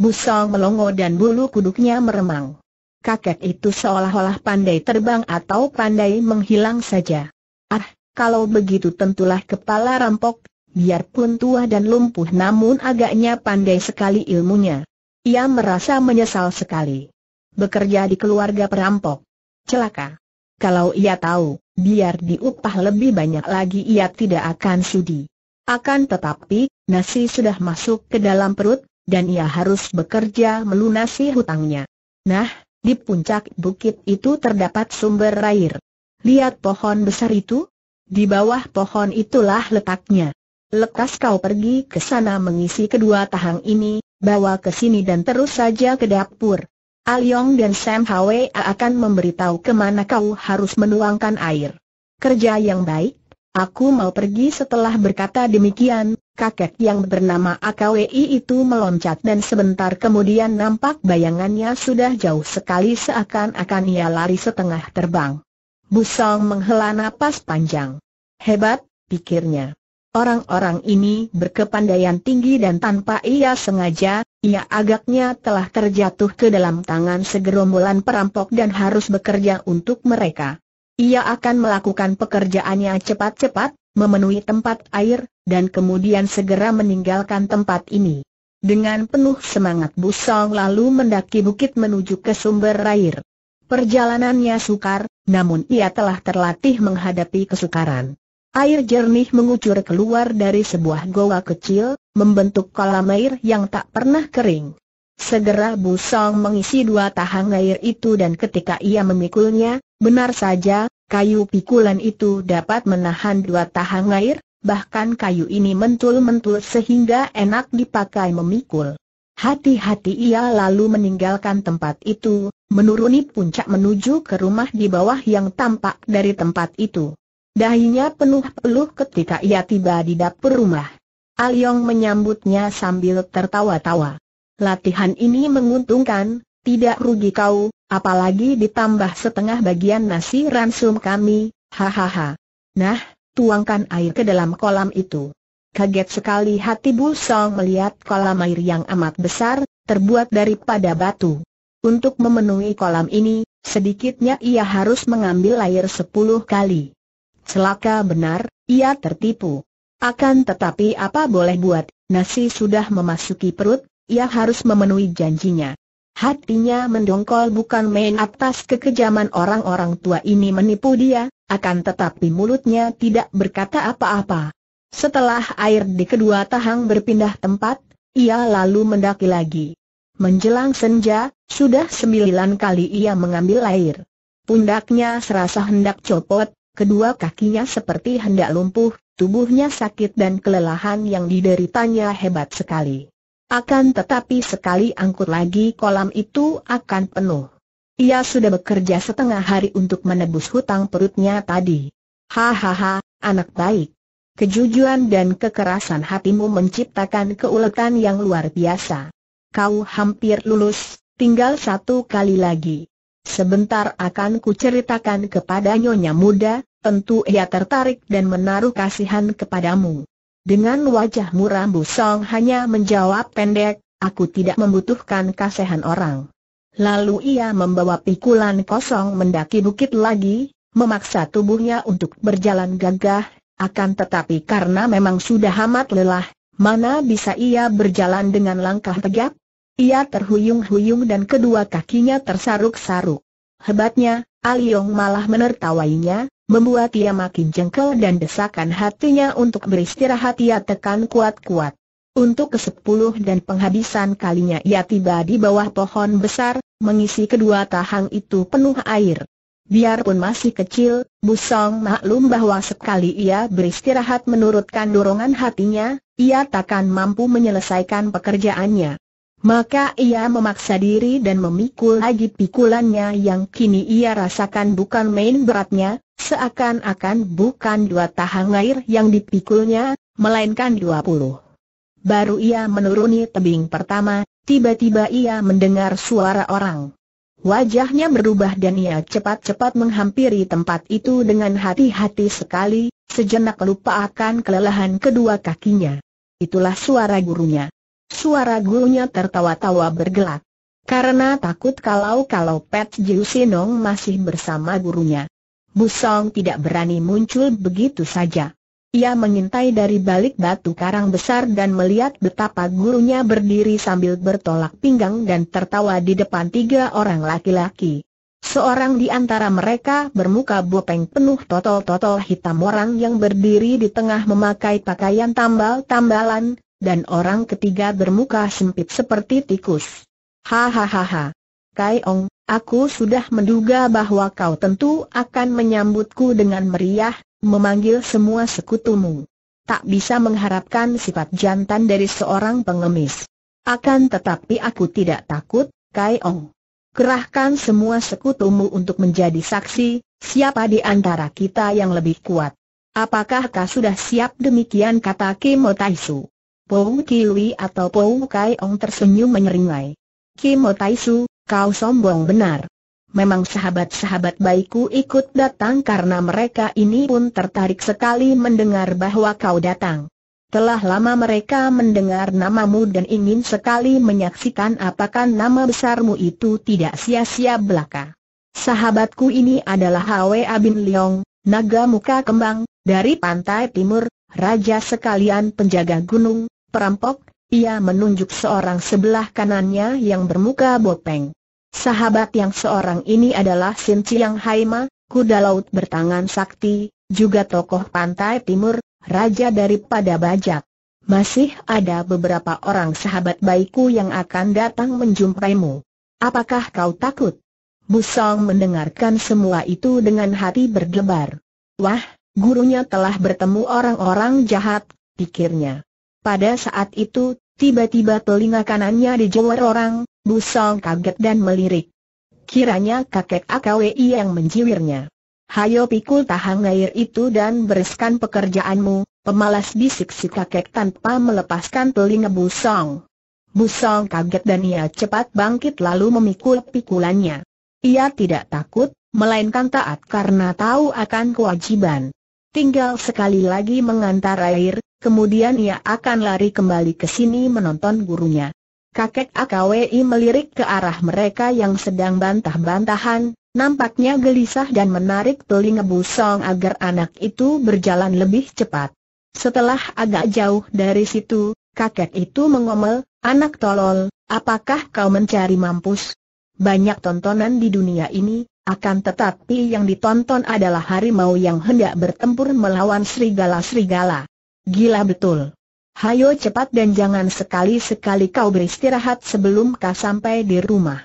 Busong melongo dan bulu kuduknya meremang. Kakek itu seolah-olah pandai terbang atau pandai menghilang saja. Ah, kalau begitu tentulah kepala rampok, biarpun tua dan lumpuh namun agaknya pandai sekali ilmunya. Ia merasa menyesal sekali. Bekerja di keluarga perampok. Celaka. Kalau ia tahu, biar diupah lebih banyak lagi ia tidak akan sudi. Akan tetapi, nasi sudah masuk ke dalam perut, dan ia harus bekerja melunasi hutangnya. Nah, di puncak bukit itu terdapat sumber air. Lihat pohon besar itu? Di bawah pohon itulah letaknya. Lekas kau pergi ke sana mengisi kedua tahang ini, Bawa ke sini dan terus saja ke dapur. Aliong ah dan Sam Hwa akan memberitahu kemana kau harus menuangkan air. Kerja yang baik, aku mau pergi setelah berkata demikian, kakek yang bernama AKWI ah e itu meloncat dan sebentar kemudian nampak bayangannya sudah jauh sekali seakan-akan ia lari setengah terbang. Busong menghela napas panjang. Hebat, pikirnya. Orang-orang ini berkepandaian tinggi dan tanpa ia sengaja, ia agaknya telah terjatuh ke dalam tangan segerombolan perampok dan harus bekerja untuk mereka. Ia akan melakukan pekerjaannya cepat-cepat, memenuhi tempat air, dan kemudian segera meninggalkan tempat ini. Dengan penuh semangat Busong lalu mendaki bukit menuju ke sumber air. Perjalanannya sukar, namun ia telah terlatih menghadapi kesukaran. Air jernih mengucur keluar dari sebuah goa kecil, membentuk kolam air yang tak pernah kering. Segera Busong mengisi dua tahang air itu dan ketika ia memikulnya, benar saja, kayu pikulan itu dapat menahan dua tahang air, bahkan kayu ini mentul-mentul sehingga enak dipakai memikul. Hati-hati ia lalu meninggalkan tempat itu, menuruni puncak menuju ke rumah di bawah yang tampak dari tempat itu. Dahinya penuh peluh ketika ia tiba di dapur rumah. Aliong menyambutnya sambil tertawa-tawa. Latihan ini menguntungkan, tidak rugi kau, apalagi ditambah setengah bagian nasi ransum kami, hahaha. Nah, tuangkan air ke dalam kolam itu. Kaget sekali hati Bu Song melihat kolam air yang amat besar, terbuat daripada batu. Untuk memenuhi kolam ini, sedikitnya ia harus mengambil air sepuluh kali. Celaka benar, ia tertipu. Akan tetapi apa boleh buat, nasi sudah memasuki perut, ia harus memenuhi janjinya. Hatinya mendongkol bukan main atas kekejaman orang-orang tua ini menipu dia, akan tetapi mulutnya tidak berkata apa-apa. Setelah air di kedua tahang berpindah tempat, ia lalu mendaki lagi. Menjelang senja, sudah sembilan kali ia mengambil air. Pundaknya serasa hendak copot, kedua kakinya seperti hendak lumpuh, tubuhnya sakit dan kelelahan yang dideritanya hebat sekali. Akan tetapi sekali angkut lagi kolam itu akan penuh. Ia sudah bekerja setengah hari untuk menebus hutang perutnya tadi. Hahaha, anak baik. Kejujuran dan kekerasan hatimu menciptakan keuletan yang luar biasa. Kau hampir lulus, tinggal satu kali lagi. Sebentar akan kuceritakan kepada nyonya muda, tentu ia tertarik dan menaruh kasihan kepadamu. Dengan wajah muram Bu Song hanya menjawab pendek, aku tidak membutuhkan kasihan orang. Lalu ia membawa pikulan kosong mendaki bukit lagi, memaksa tubuhnya untuk berjalan gagah, akan tetapi karena memang sudah amat lelah, mana bisa ia berjalan dengan langkah tegap? Ia terhuyung-huyung dan kedua kakinya tersaruk-saruk. Hebatnya, Aliong malah menertawainya, membuat ia makin jengkel dan desakan hatinya untuk beristirahat ia tekan kuat-kuat. Untuk kesepuluh dan penghabisan kalinya ia tiba di bawah pohon besar, mengisi kedua tahang itu penuh air. Biarpun masih kecil, Busong maklum bahwa sekali ia beristirahat menurutkan dorongan hatinya, ia takkan mampu menyelesaikan pekerjaannya. Maka ia memaksa diri dan memikul lagi pikulannya yang kini ia rasakan bukan main beratnya, Seakan-akan bukan dua tahang air yang dipikulnya, melainkan dua puluh. Baru ia menuruni tebing pertama, tiba-tiba ia mendengar suara orang. Wajahnya berubah dan ia cepat-cepat menghampiri tempat itu dengan hati-hati sekali, sejenak lupa akan kelelahan kedua kakinya. Itulah suara gurunya. Suara gurunya tertawa-tawa bergelak. Karena takut kalau-kalau Pet Sinong masih bersama gurunya. Busong tidak berani muncul begitu saja. Ia mengintai dari balik batu karang besar dan melihat betapa gurunya berdiri sambil bertolak pinggang dan tertawa di depan tiga orang laki-laki. Seorang di antara mereka bermuka bopeng penuh totol-totol hitam orang yang berdiri di tengah memakai pakaian tambal-tambalan, dan orang ketiga bermuka sempit seperti tikus. Hahaha. Kai Ong, aku sudah menduga bahwa kau tentu akan menyambutku dengan meriah, memanggil semua sekutumu. Tak bisa mengharapkan sifat jantan dari seorang pengemis. Akan tetapi aku tidak takut, Kai Ong. Kerahkan semua sekutumu untuk menjadi saksi, siapa di antara kita yang lebih kuat. Apakah kau sudah siap demikian kata Kimo Taisu? Pou Kilui atau Pou Kai Ong tersenyum menyeringai. Kimo Taisu, kau sombong benar. Memang sahabat-sahabat baikku ikut datang karena mereka ini pun tertarik sekali mendengar bahwa kau datang. Telah lama mereka mendengar namamu dan ingin sekali menyaksikan apakah nama besarmu itu tidak sia-sia belaka. Sahabatku ini adalah Hwa Abin Leong, naga muka kembang, dari pantai timur, raja sekalian penjaga gunung, perampok, ia menunjuk seorang sebelah kanannya yang bermuka bopeng. Sahabat yang seorang ini adalah Sin Chiang Haima, kuda laut bertangan sakti, juga tokoh pantai timur, raja daripada bajak. Masih ada beberapa orang sahabat baikku yang akan datang menjumpaimu. Apakah kau takut? Busong mendengarkan semua itu dengan hati berdebar. Wah, gurunya telah bertemu orang-orang jahat, pikirnya. Pada saat itu, Tiba-tiba telinga kanannya dijewer orang, Busong kaget dan melirik. Kiranya kakek AKWI yang menjiwirnya. Hayo pikul tahang air itu dan bereskan pekerjaanmu, pemalas bisik-si kakek tanpa melepaskan telinga Busong. Busong kaget dan ia cepat bangkit lalu memikul pikulannya. Ia tidak takut, melainkan taat karena tahu akan kewajiban. Tinggal sekali lagi mengantar air, kemudian ia akan lari kembali ke sini menonton gurunya. Kakek AKWI melirik ke arah mereka yang sedang bantah-bantahan, nampaknya gelisah dan menarik telinga busong agar anak itu berjalan lebih cepat. Setelah agak jauh dari situ, kakek itu mengomel, anak tolol, apakah kau mencari mampus? Banyak tontonan di dunia ini, akan tetapi yang ditonton adalah harimau yang hendak bertempur melawan serigala-serigala. Gila betul. Hayo cepat dan jangan sekali-sekali kau beristirahat sebelum kau sampai di rumah.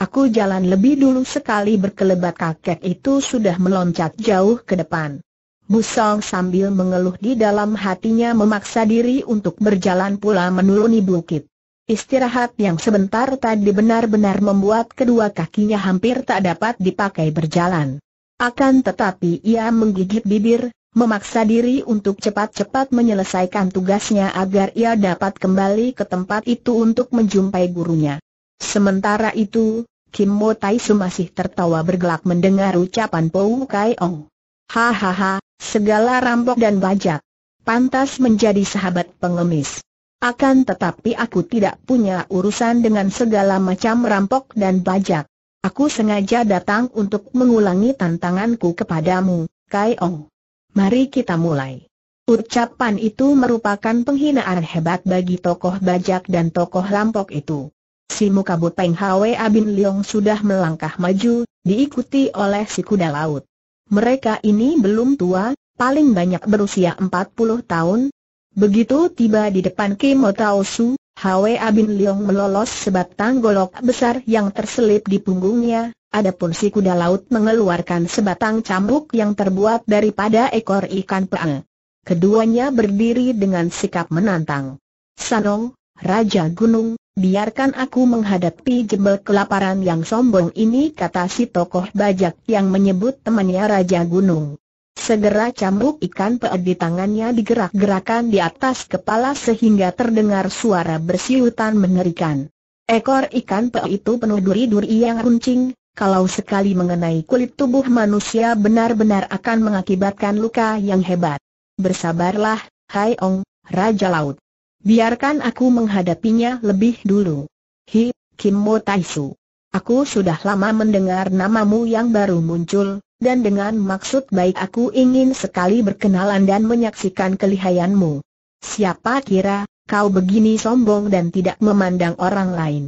Aku jalan lebih dulu sekali berkelebat kakek itu sudah meloncat jauh ke depan. Busong sambil mengeluh di dalam hatinya memaksa diri untuk berjalan pula menuruni bukit. Istirahat yang sebentar tadi benar-benar membuat kedua kakinya hampir tak dapat dipakai berjalan. Akan tetapi ia menggigit bibir, memaksa diri untuk cepat-cepat menyelesaikan tugasnya agar ia dapat kembali ke tempat itu untuk menjumpai gurunya. Sementara itu, Kim Mo Su masih tertawa bergelak mendengar ucapan Wu Kai Ong. Hahaha, segala rampok dan bajak. Pantas menjadi sahabat pengemis. Akan tetapi aku tidak punya urusan dengan segala macam rampok dan bajak. Aku sengaja datang untuk mengulangi tantanganku kepadamu, Kai Ong. Mari kita mulai. Ucapan itu merupakan penghinaan hebat bagi tokoh bajak dan tokoh lampok itu. Si muka buteng Hwe Abin Leong sudah melangkah maju, diikuti oleh si kuda laut. Mereka ini belum tua, paling banyak berusia 40 tahun. Begitu tiba di depan Kimo Tao Su, Hwe Abin Leong melolos sebatang golok besar yang terselip di punggungnya, Adapun si kuda laut mengeluarkan sebatang cambuk yang terbuat daripada ekor ikan peang. Keduanya berdiri dengan sikap menantang. Sanong, Raja Gunung, biarkan aku menghadapi jebel kelaparan yang sombong ini kata si tokoh bajak yang menyebut temannya Raja Gunung. Segera cambuk ikan peang di tangannya digerak-gerakan di atas kepala sehingga terdengar suara bersiutan mengerikan. Ekor ikan peang itu penuh duri-duri yang runcing, kalau sekali mengenai kulit tubuh manusia benar-benar akan mengakibatkan luka yang hebat. Bersabarlah, Hai Ong, Raja Laut. Biarkan aku menghadapinya lebih dulu. Hi, Kim Mo Taisu. Aku sudah lama mendengar namamu yang baru muncul, dan dengan maksud baik aku ingin sekali berkenalan dan menyaksikan kelihayanmu. Siapa kira, kau begini sombong dan tidak memandang orang lain.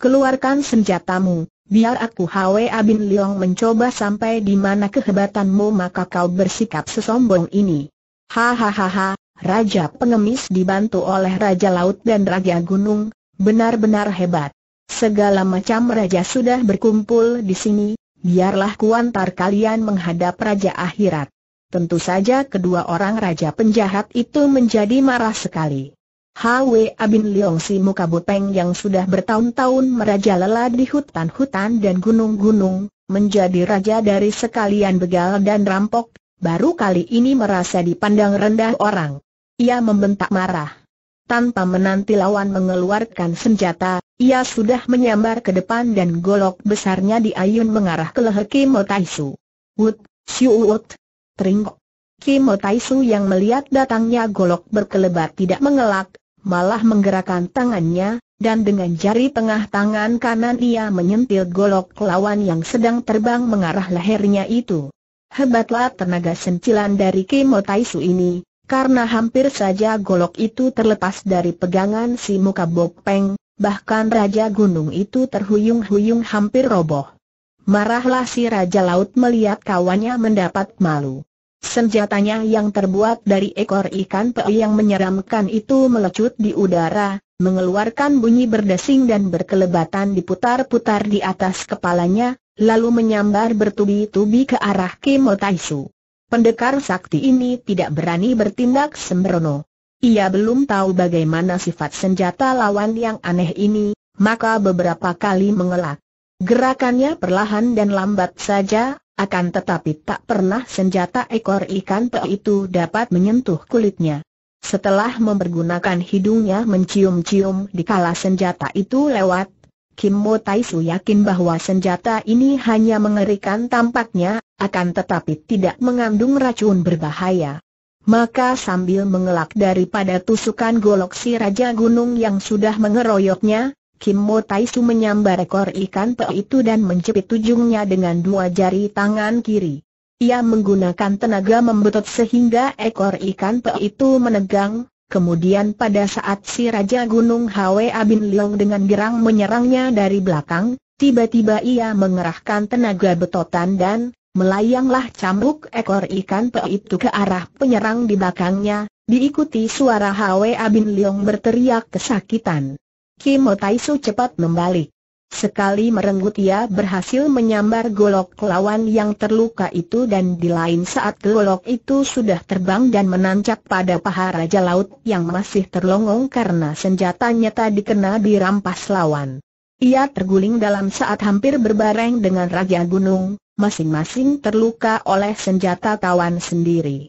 Keluarkan senjatamu, biar aku Hwe abin Leong mencoba sampai di mana kehebatanmu maka kau bersikap sesombong ini. Hahaha, Raja Pengemis dibantu oleh Raja Laut dan Raja Gunung, benar-benar hebat. Segala macam raja sudah berkumpul di sini, biarlah kuantar kalian menghadap Raja Akhirat. Tentu saja kedua orang raja penjahat itu menjadi marah sekali. Hwe Abin Leong si muka bopeng yang sudah bertahun-tahun merajalela di hutan-hutan dan gunung-gunung, menjadi raja dari sekalian begal dan rampok, baru kali ini merasa dipandang rendah orang. Ia membentak marah. Tanpa menanti lawan mengeluarkan senjata, ia sudah menyambar ke depan dan golok besarnya diayun mengarah ke leher Kimo Taisu. Wut, siu wut, teringok. Kimo Taisu yang melihat datangnya golok berkelebat tidak mengelak, malah menggerakkan tangannya, dan dengan jari tengah tangan kanan ia menyentil golok lawan yang sedang terbang mengarah lehernya itu. Hebatlah tenaga sentilan dari Kimo Taisu ini, karena hampir saja golok itu terlepas dari pegangan si muka Bopeng, bahkan Raja Gunung itu terhuyung-huyung hampir roboh. Marahlah si Raja Laut melihat kawannya mendapat malu. Senjatanya yang terbuat dari ekor ikan pei yang menyeramkan itu melecut di udara, mengeluarkan bunyi berdesing dan berkelebatan diputar-putar di atas kepalanya, lalu menyambar bertubi-tubi ke arah Kimo Taisu. Pendekar sakti ini tidak berani bertindak sembrono. Ia belum tahu bagaimana sifat senjata lawan yang aneh ini, maka beberapa kali mengelak. Gerakannya perlahan dan lambat saja, akan tetapi tak pernah senjata ekor ikan pe itu dapat menyentuh kulitnya. Setelah mempergunakan hidungnya mencium-cium di kala senjata itu lewat, Kim Mo Taisu yakin bahwa senjata ini hanya mengerikan tampaknya, akan tetapi tidak mengandung racun berbahaya. Maka sambil mengelak daripada tusukan golok si Raja Gunung yang sudah mengeroyoknya, Kim Mo Taisu menyambar ekor ikan pe itu dan menjepit ujungnya dengan dua jari tangan kiri. Ia menggunakan tenaga membetot sehingga ekor ikan pe itu menegang, kemudian pada saat si Raja Gunung Hwe Abin Leong dengan gerang menyerangnya dari belakang, tiba-tiba ia mengerahkan tenaga betotan dan melayanglah cambuk ekor ikan pe itu ke arah penyerang di belakangnya, diikuti suara Hwe Abin Leong berteriak kesakitan. Kim Taisu cepat membalik. Sekali merenggut ia berhasil menyambar golok lawan yang terluka itu dan di lain saat golok itu sudah terbang dan menancap pada paha Raja Laut yang masih terlongong karena senjatanya tak kena dirampas lawan. Ia terguling dalam saat hampir berbareng dengan Raja Gunung, masing-masing terluka oleh senjata kawan sendiri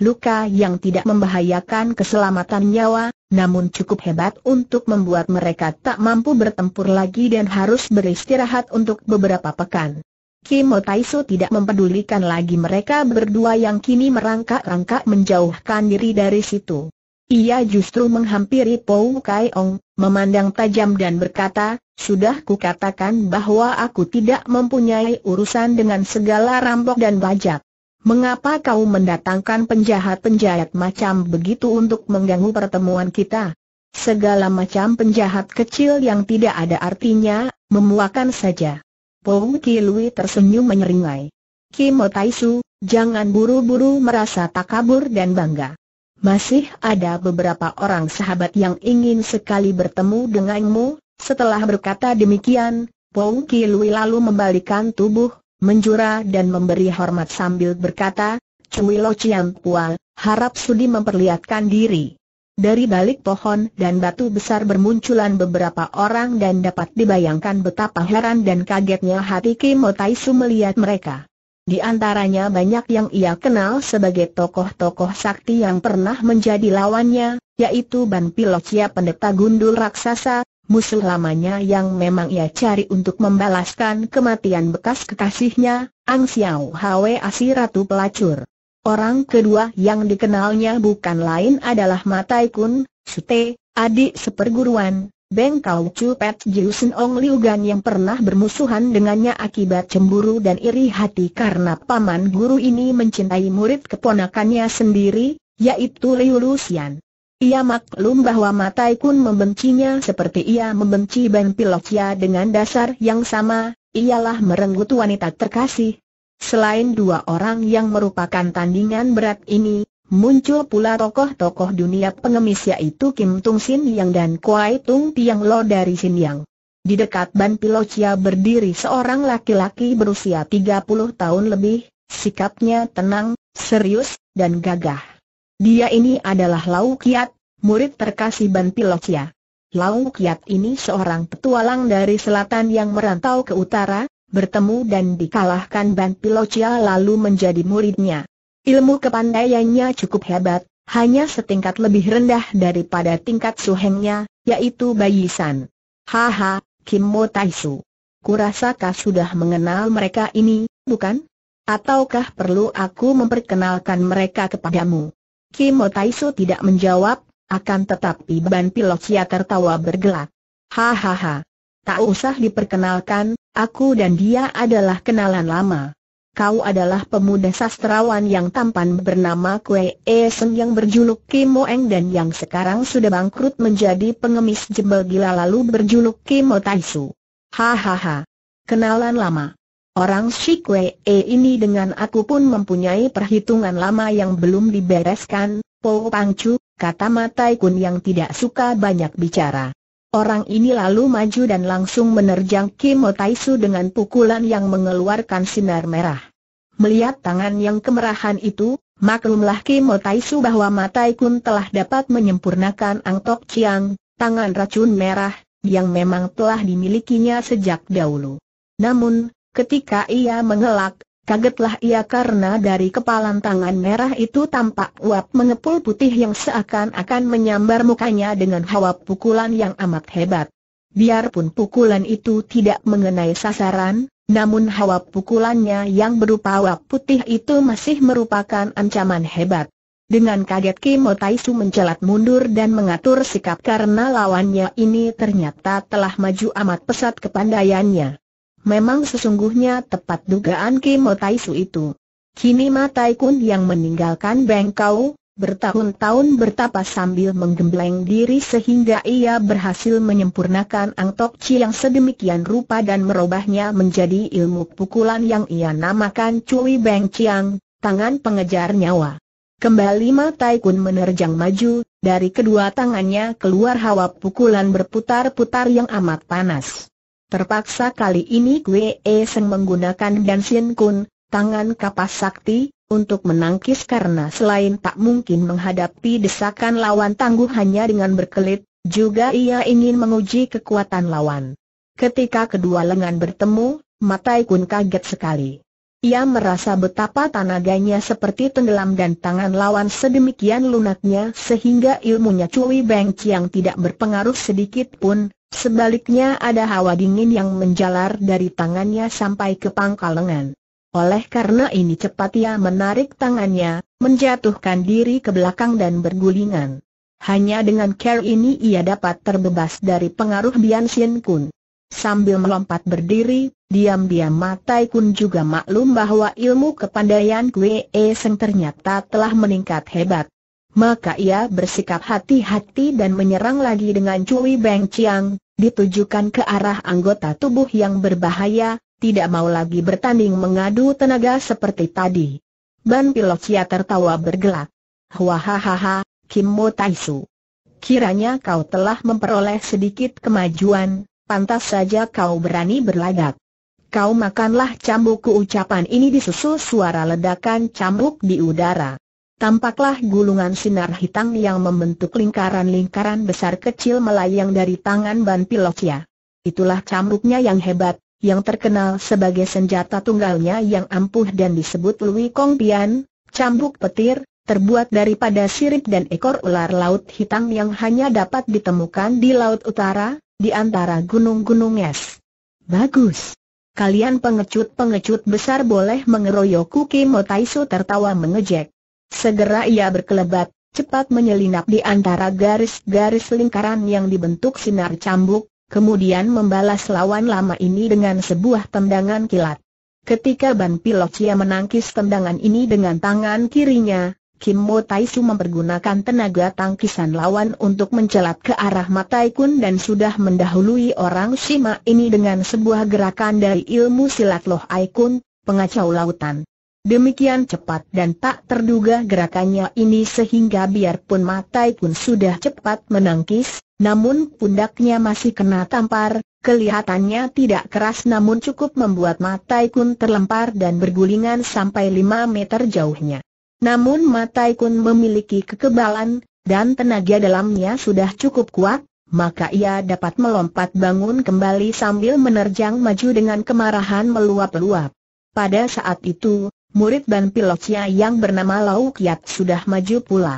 luka yang tidak membahayakan keselamatan nyawa, namun cukup hebat untuk membuat mereka tak mampu bertempur lagi dan harus beristirahat untuk beberapa pekan. Tai Taisu tidak mempedulikan lagi mereka berdua yang kini merangkak-rangkak menjauhkan diri dari situ. Ia justru menghampiri Pou Kai Ong, memandang tajam dan berkata, Sudah kukatakan bahwa aku tidak mempunyai urusan dengan segala rampok dan bajak. Mengapa kau mendatangkan penjahat-penjahat macam begitu untuk mengganggu pertemuan kita? Segala macam penjahat kecil yang tidak ada artinya, memuakan saja. Pung Ki tersenyum menyeringai. Kimo Taisu, jangan buru-buru merasa takabur dan bangga. Masih ada beberapa orang sahabat yang ingin sekali bertemu denganmu, setelah berkata demikian, Pung Ki lalu membalikan tubuh, menjura dan memberi hormat sambil berkata, Cui Lo Chiang Pual, harap sudi memperlihatkan diri. Dari balik pohon dan batu besar bermunculan beberapa orang dan dapat dibayangkan betapa heran dan kagetnya hati Kimo Taisu melihat mereka. Di antaranya banyak yang ia kenal sebagai tokoh-tokoh sakti yang pernah menjadi lawannya, yaitu Ban Pilocia pendeta gundul raksasa, musuh lamanya yang memang ia cari untuk membalaskan kematian bekas kekasihnya, Ang Xiao Hwe Asi Ratu Pelacur. Orang kedua yang dikenalnya bukan lain adalah Matai Kun, Sute, adik seperguruan, Beng Kau Chu Pet Jiusen Ong Liu Gan yang pernah bermusuhan dengannya akibat cemburu dan iri hati karena paman guru ini mencintai murid keponakannya sendiri, yaitu Liu Xian. Ia maklum bahwa Matai Kun membencinya seperti ia membenci Ben Pilokya dengan dasar yang sama, ialah merenggut wanita terkasih. Selain dua orang yang merupakan tandingan berat ini, muncul pula tokoh-tokoh dunia pengemis yaitu Kim Tung Sin Yang dan Kuai Tung Tiang Lo dari Sin Yang. Di dekat Ban Pilocia berdiri seorang laki-laki berusia 30 tahun lebih, sikapnya tenang, serius, dan gagah. Dia ini adalah Lau Kiat, murid terkasih Ban Pilocia. Lau Kiat ini seorang petualang dari selatan yang merantau ke utara, bertemu dan dikalahkan Ban Pilocia lalu menjadi muridnya. Ilmu kepandaiannya cukup hebat, hanya setingkat lebih rendah daripada tingkat suhengnya, yaitu Bayisan. Haha, Kim Mo Taisu. Kurasakah sudah mengenal mereka ini, bukan? Ataukah perlu aku memperkenalkan mereka kepadamu? Kim Otaisu tidak menjawab, akan tetapi Ban Pilocia tertawa bergelak. Hahaha. Tak usah diperkenalkan, aku dan dia adalah kenalan lama. Kau adalah pemuda sastrawan yang tampan bernama Kue e Sen yang berjuluk Kim Eng dan yang sekarang sudah bangkrut menjadi pengemis jebel gila lalu berjuluk Kim Otaisu. Hahaha. Kenalan lama. Orang e ini dengan aku pun mempunyai perhitungan lama yang belum dibereskan, Po Pangcu, kata Matai Kun yang tidak suka banyak bicara. Orang ini lalu maju dan langsung menerjang Kim Su dengan pukulan yang mengeluarkan sinar merah. Melihat tangan yang kemerahan itu, maklumlah Kim Su bahwa Matai Kun telah dapat menyempurnakan ang Tok Chiang, tangan racun merah, yang memang telah dimilikinya sejak dahulu. Namun, Ketika ia mengelak, kagetlah ia karena dari kepalan tangan merah itu tampak uap mengepul putih yang seakan-akan menyambar mukanya dengan hawa pukulan yang amat hebat. Biarpun pukulan itu tidak mengenai sasaran, namun hawa pukulannya yang berupa uap putih itu masih merupakan ancaman hebat. Dengan kaget Kim Taisu mencelat mundur dan mengatur sikap karena lawannya ini ternyata telah maju amat pesat kepandaiannya. Memang sesungguhnya tepat dugaan Kimo Taisu itu. Kini Matai Kun yang meninggalkan Bengkau, bertahun-tahun bertapa sambil menggembleng diri sehingga ia berhasil menyempurnakan Tok Chi yang sedemikian rupa dan merubahnya menjadi ilmu pukulan yang ia namakan Cui Beng Chiang, tangan pengejar nyawa. Kembali Matai Kun menerjang maju, dari kedua tangannya keluar hawa pukulan berputar-putar yang amat panas. Terpaksa kali ini Gue e Seng menggunakan dan Sien Kun, tangan kapas sakti, untuk menangkis karena selain tak mungkin menghadapi desakan lawan tangguh hanya dengan berkelit, juga ia ingin menguji kekuatan lawan. Ketika kedua lengan bertemu, Matai Kun kaget sekali. Ia merasa betapa tanaganya seperti tenggelam dan tangan lawan sedemikian lunaknya sehingga ilmunya Cui Beng Chiang tidak berpengaruh sedikit pun, Sebaliknya ada hawa dingin yang menjalar dari tangannya sampai ke pangkal lengan. Oleh karena ini cepat ia menarik tangannya, menjatuhkan diri ke belakang dan bergulingan. Hanya dengan care ini ia dapat terbebas dari pengaruh Bian Sien Kun. Sambil melompat berdiri, diam-diam Matai Kun juga maklum bahwa ilmu kepandaian Kwe E Seng ternyata telah meningkat hebat maka ia bersikap hati-hati dan menyerang lagi dengan Cui Beng Chiang, ditujukan ke arah anggota tubuh yang berbahaya, tidak mau lagi bertanding mengadu tenaga seperti tadi. Ban Pilocia tertawa bergelak. Wahahaha, Kim Mo Taisu. Kiranya kau telah memperoleh sedikit kemajuan, pantas saja kau berani berlagak. Kau makanlah cambukku ucapan ini disusul suara ledakan cambuk di udara. Tampaklah gulungan sinar hitam yang membentuk lingkaran-lingkaran besar kecil melayang dari tangan Ban Pilokia. Itulah cambuknya yang hebat, yang terkenal sebagai senjata tunggalnya yang ampuh dan disebut Lui Kong Pian, cambuk petir, terbuat daripada sirip dan ekor ular laut hitam yang hanya dapat ditemukan di Laut Utara, di antara gunung-gunung es. Bagus! Kalian pengecut-pengecut besar boleh mengeroyoku, Kimotaisu tertawa mengejek. Segera ia berkelebat, cepat menyelinap di antara garis-garis lingkaran yang dibentuk sinar cambuk, kemudian membalas lawan lama ini dengan sebuah tendangan kilat. Ketika Ban Pilocia menangkis tendangan ini dengan tangan kirinya, Kim Mo Taisu mempergunakan tenaga tangkisan lawan untuk mencelat ke arah Matai Kun dan sudah mendahului orang Shima ini dengan sebuah gerakan dari ilmu silat Loh Ai pengacau lautan. Demikian cepat dan tak terduga gerakannya ini sehingga biarpun Matai pun sudah cepat menangkis, namun pundaknya masih kena tampar, kelihatannya tidak keras namun cukup membuat Matai Kun terlempar dan bergulingan sampai 5 meter jauhnya. Namun Matai Kun memiliki kekebalan, dan tenaga dalamnya sudah cukup kuat, maka ia dapat melompat bangun kembali sambil menerjang maju dengan kemarahan meluap-luap. Pada saat itu, murid Ban pilotnya yang bernama Lau Kiat sudah maju pula.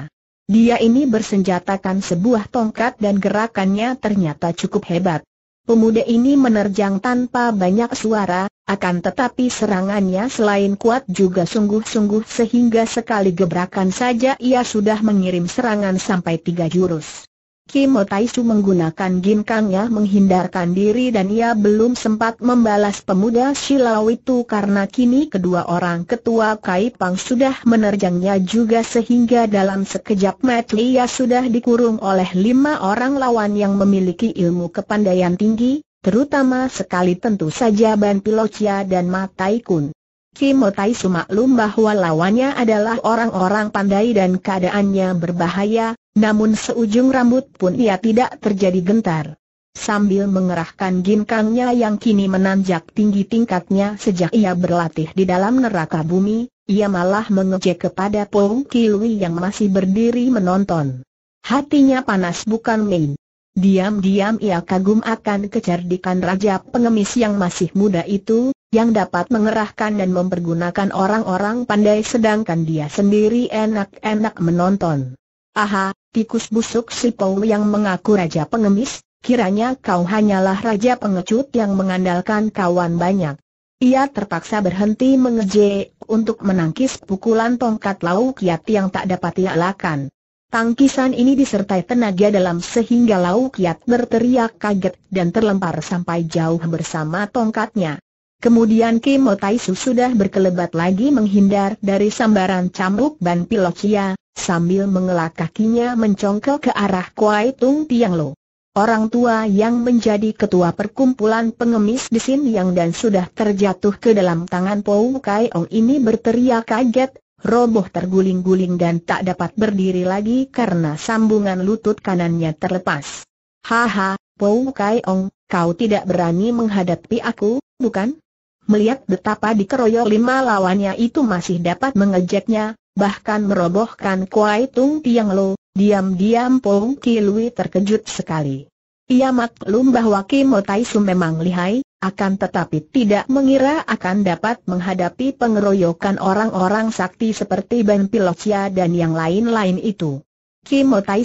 Dia ini bersenjatakan sebuah tongkat dan gerakannya ternyata cukup hebat. Pemuda ini menerjang tanpa banyak suara, akan tetapi serangannya selain kuat juga sungguh-sungguh sehingga sekali gebrakan saja ia sudah mengirim serangan sampai tiga jurus. Kimo Taisu menggunakan ginkangnya menghindarkan diri dan ia belum sempat membalas pemuda silau itu karena kini kedua orang ketua Kai Pang sudah menerjangnya juga sehingga dalam sekejap mata ia sudah dikurung oleh lima orang lawan yang memiliki ilmu kepandaian tinggi, terutama sekali tentu saja Ban Pilocia dan Matai Kun. Kimo Tai sumaklum bahwa lawannya adalah orang-orang pandai dan keadaannya berbahaya, namun seujung rambut pun ia tidak terjadi gentar. Sambil mengerahkan ginkangnya yang kini menanjak tinggi tingkatnya sejak ia berlatih di dalam neraka bumi, ia malah mengejek kepada Pong Kilui yang masih berdiri menonton. Hatinya panas bukan main. Diam-diam ia kagum akan kecerdikan Raja Pengemis yang masih muda itu, yang dapat mengerahkan dan mempergunakan orang-orang pandai sedangkan dia sendiri enak-enak menonton. Aha, tikus busuk si Pou yang mengaku raja pengemis, kiranya kau hanyalah raja pengecut yang mengandalkan kawan banyak. Ia terpaksa berhenti mengejek untuk menangkis pukulan tongkat Lau Kiat yang tak dapat ia lakukan. Tangkisan ini disertai tenaga dalam sehingga Lau Kiat berteriak kaget dan terlempar sampai jauh bersama tongkatnya. Kemudian Kim Su sudah berkelebat lagi menghindar dari sambaran cambuk Ban Pilocia, sambil mengelak kakinya mencongkel ke arah Kuai Tung Tiang Lo. Orang tua yang menjadi ketua perkumpulan pengemis di Sin Yang dan sudah terjatuh ke dalam tangan Pou Kai Ong ini berteriak kaget, roboh terguling-guling dan tak dapat berdiri lagi karena sambungan lutut kanannya terlepas. Haha, Pou Kai Ong, kau tidak berani menghadapi aku, bukan? Melihat betapa dikeroyok lima lawannya itu masih dapat mengejeknya, bahkan merobohkan Kuai Tung Tiang Lo, diam-diam Pong kilui terkejut sekali. Ia maklum bahwa Kimo Tai memang lihai, akan tetapi tidak mengira akan dapat menghadapi pengeroyokan orang-orang sakti seperti Ben Pilocia dan yang lain-lain itu. Kimo Tai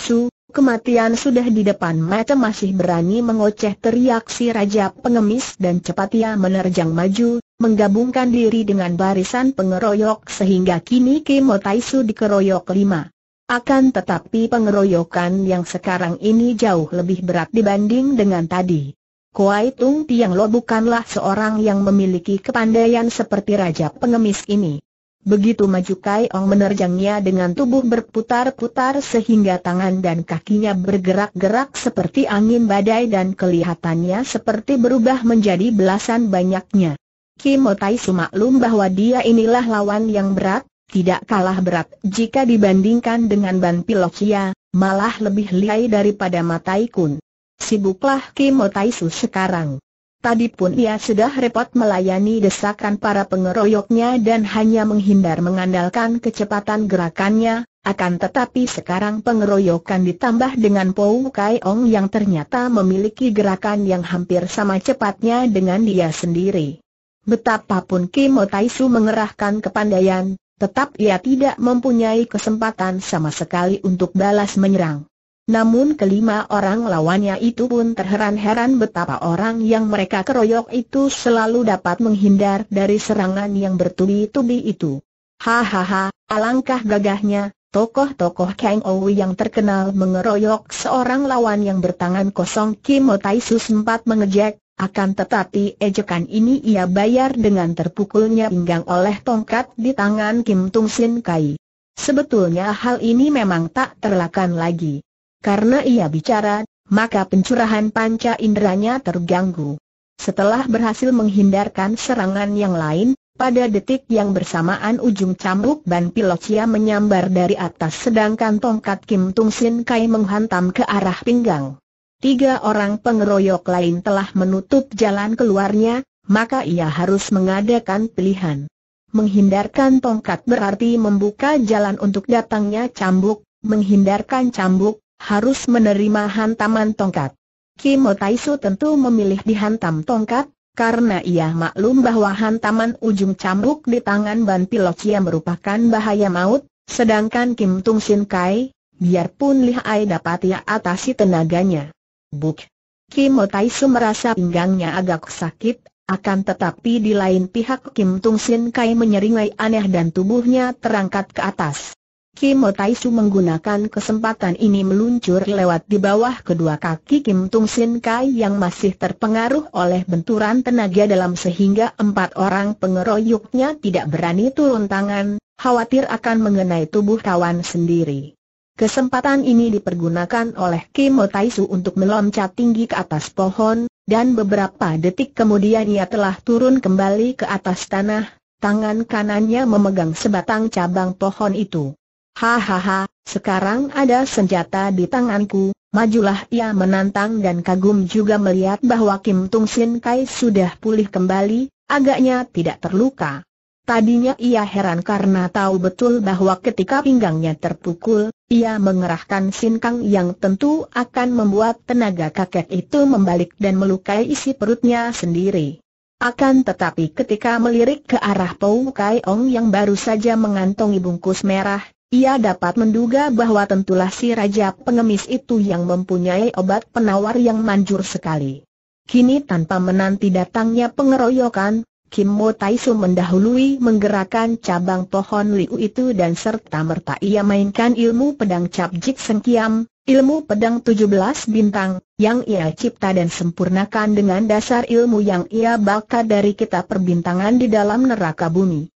Kematian sudah di depan mata masih berani mengoceh teriak si Raja Pengemis dan cepat ia menerjang maju, menggabungkan diri dengan barisan pengeroyok sehingga kini Kimo Taisu dikeroyok lima. Akan tetapi pengeroyokan yang sekarang ini jauh lebih berat dibanding dengan tadi. Kuai Tung Tiang Lo bukanlah seorang yang memiliki kepandaian seperti Raja Pengemis ini. Begitu maju Kai Ong menerjangnya dengan tubuh berputar-putar sehingga tangan dan kakinya bergerak-gerak seperti angin badai dan kelihatannya seperti berubah menjadi belasan banyaknya. Kimo Tai maklum bahwa dia inilah lawan yang berat, tidak kalah berat jika dibandingkan dengan Ban Pilokia, malah lebih liai daripada Matai Kun. Sibuklah Kimo Tai sekarang. Tadi pun ia sudah repot melayani desakan para pengeroyoknya dan hanya menghindar mengandalkan kecepatan gerakannya, akan tetapi sekarang pengeroyokan ditambah dengan Pou Kai Ong yang ternyata memiliki gerakan yang hampir sama cepatnya dengan dia sendiri. Betapapun Kim Tai Su mengerahkan kepandaian, tetap ia tidak mempunyai kesempatan sama sekali untuk balas menyerang. Namun kelima orang lawannya itu pun terheran-heran betapa orang yang mereka keroyok itu selalu dapat menghindar dari serangan yang bertubi-tubi itu. Hahaha, alangkah gagahnya, tokoh-tokoh Kang Owi yang terkenal mengeroyok seorang lawan yang bertangan kosong Kim Taisu sempat mengejek, akan tetapi ejekan ini ia bayar dengan terpukulnya pinggang oleh tongkat di tangan Kim Tung Sin Kai. Sebetulnya hal ini memang tak terlakan lagi. Karena ia bicara, maka pencurahan panca inderanya terganggu. Setelah berhasil menghindarkan serangan yang lain, pada detik yang bersamaan ujung cambuk Ban Pilocia menyambar dari atas sedangkan tongkat Kim Tung Sin Kai menghantam ke arah pinggang. Tiga orang pengeroyok lain telah menutup jalan keluarnya, maka ia harus mengadakan pilihan. Menghindarkan tongkat berarti membuka jalan untuk datangnya cambuk, menghindarkan cambuk, harus menerima hantaman tongkat. Kimo Taisu tentu memilih dihantam tongkat, karena ia maklum bahwa hantaman ujung cambuk di tangan Ban Pilocia merupakan bahaya maut, sedangkan Kim Tung Sin Kai, biarpun lihai dapat ia atasi tenaganya. Buk! Kim Taisu merasa pinggangnya agak sakit, akan tetapi di lain pihak Kim Tung Sin Kai menyeringai aneh dan tubuhnya terangkat ke atas. Kim menggunakan kesempatan ini meluncur lewat di bawah kedua kaki Kim Tung Sin Kai yang masih terpengaruh oleh benturan tenaga dalam sehingga empat orang pengeroyoknya tidak berani turun tangan, khawatir akan mengenai tubuh kawan sendiri. Kesempatan ini dipergunakan oleh Kim untuk meloncat tinggi ke atas pohon, dan beberapa detik kemudian ia telah turun kembali ke atas tanah, tangan kanannya memegang sebatang cabang pohon itu. Hahaha, sekarang ada senjata di tanganku, majulah ia menantang dan kagum juga melihat bahwa Kim Tung Sin Kai sudah pulih kembali, agaknya tidak terluka. Tadinya ia heran karena tahu betul bahwa ketika pinggangnya terpukul, ia mengerahkan sinkang yang tentu akan membuat tenaga kakek itu membalik dan melukai isi perutnya sendiri. Akan tetapi ketika melirik ke arah Pou Kai Ong yang baru saja mengantongi bungkus merah, ia dapat menduga bahwa tentulah si Raja Pengemis itu yang mempunyai obat penawar yang manjur sekali. Kini tanpa menanti datangnya pengeroyokan, Kim Mo Su mendahului menggerakkan cabang pohon liu itu dan serta-merta ia mainkan ilmu pedang cap jik sengkiam, ilmu pedang 17 bintang, yang ia cipta dan sempurnakan dengan dasar ilmu yang ia bakar dari kitab perbintangan di dalam neraka bumi.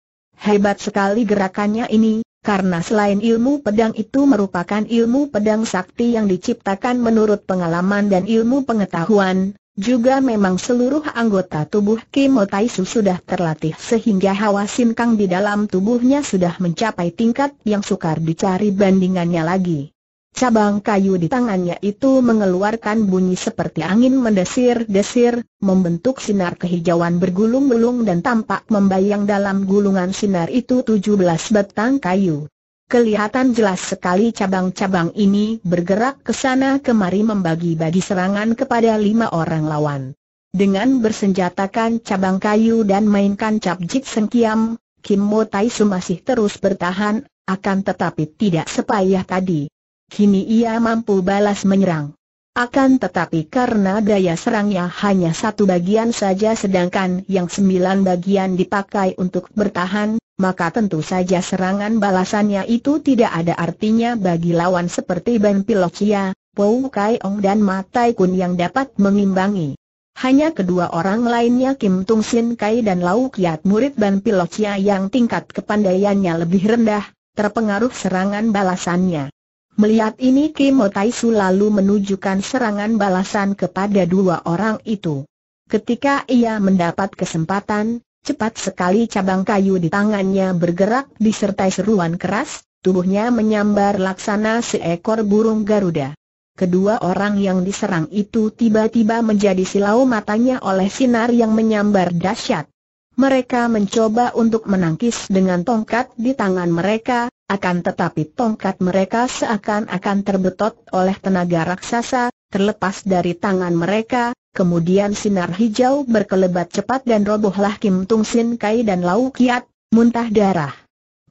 Hebat sekali gerakannya ini, karena selain ilmu pedang itu merupakan ilmu pedang sakti yang diciptakan menurut pengalaman dan ilmu pengetahuan, juga memang seluruh anggota tubuh Kim Taisu sudah terlatih sehingga hawa sinkang di dalam tubuhnya sudah mencapai tingkat yang sukar dicari bandingannya lagi. Cabang kayu di tangannya itu mengeluarkan bunyi seperti angin mendesir-desir, membentuk sinar kehijauan bergulung-gulung dan tampak membayang dalam gulungan sinar itu 17 batang kayu. Kelihatan jelas sekali cabang-cabang ini bergerak ke sana kemari membagi-bagi serangan kepada lima orang lawan. Dengan bersenjatakan cabang kayu dan mainkan capjit sengkiam, Kim Mo Tai masih terus bertahan, akan tetapi tidak sepayah tadi kini ia mampu balas menyerang. Akan tetapi karena daya serangnya hanya satu bagian saja sedangkan yang sembilan bagian dipakai untuk bertahan, maka tentu saja serangan balasannya itu tidak ada artinya bagi lawan seperti Ben Pilocia, Pou Kai Ong dan Ma Tai Kun yang dapat mengimbangi. Hanya kedua orang lainnya Kim Tung Sin Kai dan Lau Kiat murid Ban Pilocia yang tingkat kepandaiannya lebih rendah, terpengaruh serangan balasannya. Melihat ini Kimo Su lalu menunjukkan serangan balasan kepada dua orang itu. Ketika ia mendapat kesempatan, cepat sekali cabang kayu di tangannya bergerak disertai seruan keras, tubuhnya menyambar laksana seekor burung Garuda. Kedua orang yang diserang itu tiba-tiba menjadi silau matanya oleh sinar yang menyambar dahsyat. Mereka mencoba untuk menangkis dengan tongkat di tangan mereka, akan tetapi tongkat mereka seakan-akan terbetot oleh tenaga raksasa, terlepas dari tangan mereka, kemudian sinar hijau berkelebat cepat dan robohlah Kim Tung Sin Kai dan Lau Kiat, muntah darah.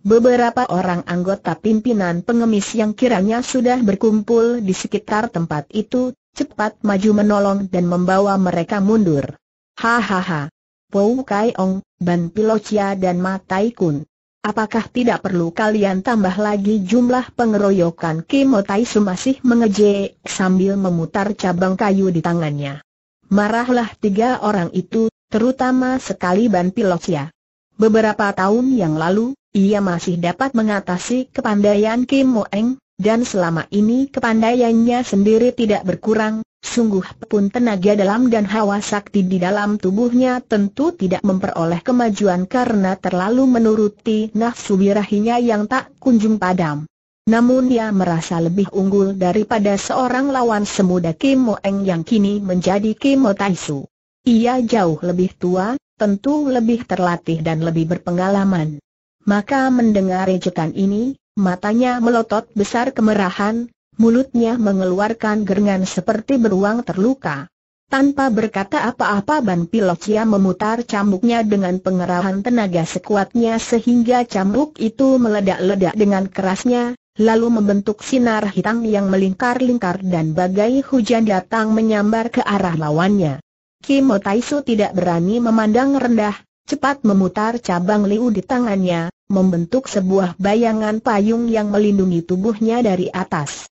Beberapa orang anggota pimpinan pengemis yang kiranya sudah berkumpul di sekitar tempat itu, cepat maju menolong dan membawa mereka mundur. Hahaha, Pou Kai Ong, Ban Pilocia dan Matai Kun. Apakah tidak perlu kalian tambah lagi jumlah pengeroyokan Kim Tai Su masih mengejek sambil memutar cabang kayu di tangannya. Marahlah tiga orang itu, terutama sekali Ban Pilocia. Beberapa tahun yang lalu, ia masih dapat mengatasi kepandaian Kim Eng, dan selama ini kepandaiannya sendiri tidak berkurang, Sungguh pun tenaga dalam dan hawa sakti di dalam tubuhnya tentu tidak memperoleh kemajuan karena terlalu menuruti nafsu birahinya yang tak kunjung padam. Namun dia merasa lebih unggul daripada seorang lawan semuda Kim Mo Eng yang kini menjadi Kim Mo Taisu. Ia jauh lebih tua, tentu lebih terlatih dan lebih berpengalaman. Maka mendengar ejekan ini, matanya melotot besar kemerahan, mulutnya mengeluarkan gerengan seperti beruang terluka. Tanpa berkata apa-apa Ban Pilocia memutar cambuknya dengan pengerahan tenaga sekuatnya sehingga cambuk itu meledak-ledak dengan kerasnya, lalu membentuk sinar hitam yang melingkar-lingkar dan bagai hujan datang menyambar ke arah lawannya. Kimo Taisu tidak berani memandang rendah, cepat memutar cabang liu di tangannya, membentuk sebuah bayangan payung yang melindungi tubuhnya dari atas.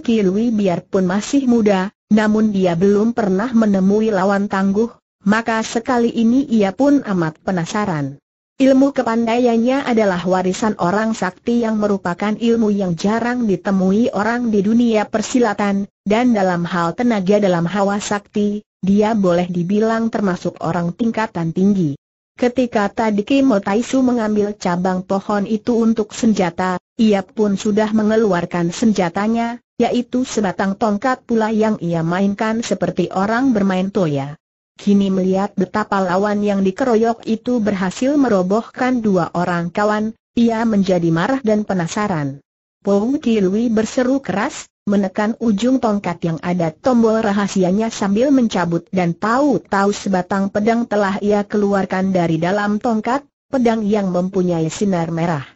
Ki lui biarpun masih muda, namun dia belum pernah menemui lawan tangguh, maka sekali ini ia pun amat penasaran. Ilmu kepandaiannya adalah warisan orang sakti yang merupakan ilmu yang jarang ditemui orang di dunia persilatan, dan dalam hal tenaga dalam hawa sakti, dia boleh dibilang termasuk orang tingkatan tinggi. Ketika tadi Kimotaisu mengambil cabang pohon itu untuk senjata, ia pun sudah mengeluarkan senjatanya, yaitu sebatang tongkat pula yang ia mainkan seperti orang bermain toya. Kini melihat betapa lawan yang dikeroyok itu berhasil merobohkan dua orang kawan, ia menjadi marah dan penasaran. Pou Kilui berseru keras, menekan ujung tongkat yang ada tombol rahasianya sambil mencabut dan tahu-tahu sebatang pedang telah ia keluarkan dari dalam tongkat, pedang yang mempunyai sinar merah.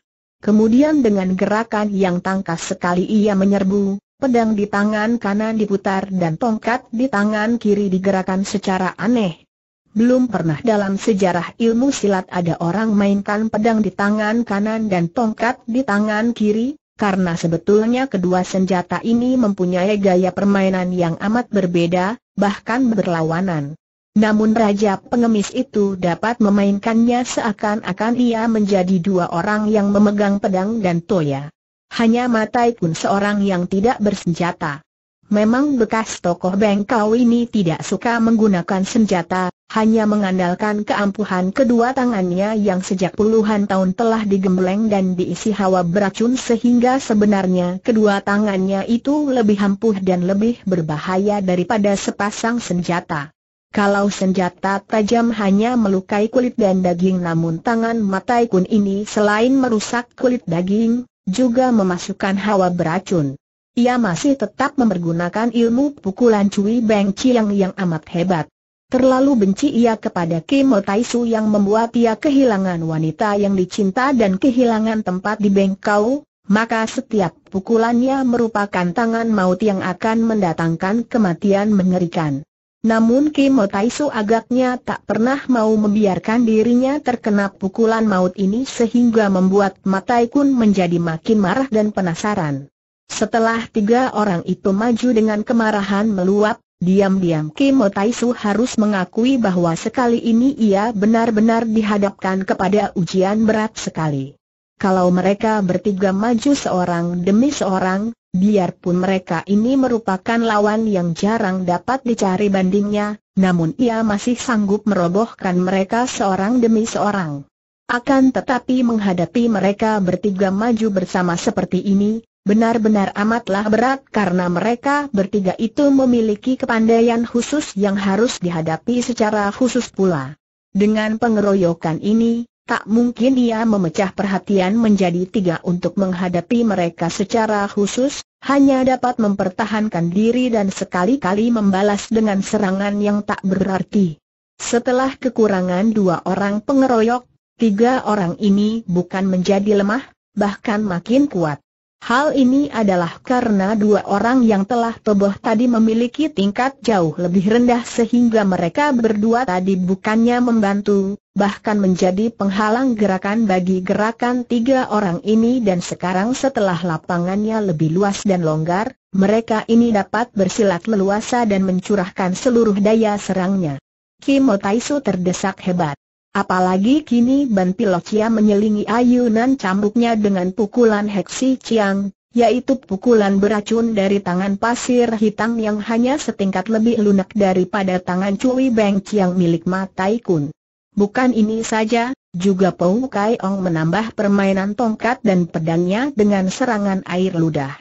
Kemudian dengan gerakan yang tangkas sekali ia menyerbu, pedang di tangan kanan diputar dan tongkat di tangan kiri digerakkan secara aneh. Belum pernah dalam sejarah ilmu silat ada orang mainkan pedang di tangan kanan dan tongkat di tangan kiri, karena sebetulnya kedua senjata ini mempunyai gaya permainan yang amat berbeda, bahkan berlawanan. Namun Raja Pengemis itu dapat memainkannya seakan-akan ia menjadi dua orang yang memegang pedang dan toya. Hanya Matai pun seorang yang tidak bersenjata. Memang bekas tokoh bengkau ini tidak suka menggunakan senjata, hanya mengandalkan keampuhan kedua tangannya yang sejak puluhan tahun telah digembleng dan diisi hawa beracun sehingga sebenarnya kedua tangannya itu lebih ampuh dan lebih berbahaya daripada sepasang senjata. Kalau senjata tajam hanya melukai kulit dan daging namun tangan Matai Kun ini selain merusak kulit daging, juga memasukkan hawa beracun. Ia masih tetap mempergunakan ilmu pukulan Cui Beng Chiang yang amat hebat. Terlalu benci ia kepada Kim Tai Su yang membuat ia kehilangan wanita yang dicinta dan kehilangan tempat di Bengkau, maka setiap pukulannya merupakan tangan maut yang akan mendatangkan kematian mengerikan. Namun Kim Otaisu agaknya tak pernah mau membiarkan dirinya terkena pukulan maut ini sehingga membuat Matai Kun menjadi makin marah dan penasaran. Setelah tiga orang itu maju dengan kemarahan meluap, diam-diam Kim Otaisu harus mengakui bahwa sekali ini ia benar-benar dihadapkan kepada ujian berat sekali. Kalau mereka bertiga maju seorang demi seorang, Biarpun mereka ini merupakan lawan yang jarang dapat dicari bandingnya, namun ia masih sanggup merobohkan mereka seorang demi seorang. Akan tetapi menghadapi mereka bertiga maju bersama seperti ini, benar-benar amatlah berat karena mereka bertiga itu memiliki kepandaian khusus yang harus dihadapi secara khusus pula. Dengan pengeroyokan ini, Tak mungkin ia memecah perhatian menjadi tiga untuk menghadapi mereka secara khusus, hanya dapat mempertahankan diri dan sekali-kali membalas dengan serangan yang tak berarti. Setelah kekurangan dua orang pengeroyok, tiga orang ini bukan menjadi lemah, bahkan makin kuat. Hal ini adalah karena dua orang yang telah toboh tadi memiliki tingkat jauh lebih rendah sehingga mereka berdua tadi bukannya membantu, bahkan menjadi penghalang gerakan bagi gerakan tiga orang ini dan sekarang setelah lapangannya lebih luas dan longgar, mereka ini dapat bersilat leluasa dan mencurahkan seluruh daya serangnya. Kimotaiso Otaisu terdesak hebat. Apalagi kini Ban Pilocia menyelingi ayunan cambuknya dengan pukulan Heksi Chiang, yaitu pukulan beracun dari tangan pasir hitam yang hanya setingkat lebih lunak daripada tangan Cui Beng Chiang milik Matai Kun. Bukan ini saja, juga Pou Kai Ong menambah permainan tongkat dan pedangnya dengan serangan air ludah.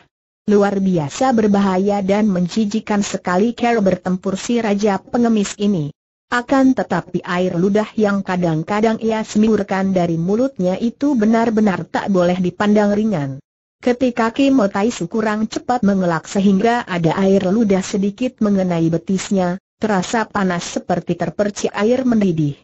Luar biasa berbahaya dan menjijikan sekali cara bertempur si Raja Pengemis ini. Akan tetapi air ludah yang kadang-kadang ia semburkan dari mulutnya itu benar-benar tak boleh dipandang ringan. Ketika Kimo Taisu kurang cepat mengelak sehingga ada air ludah sedikit mengenai betisnya, terasa panas seperti terpercik air mendidih.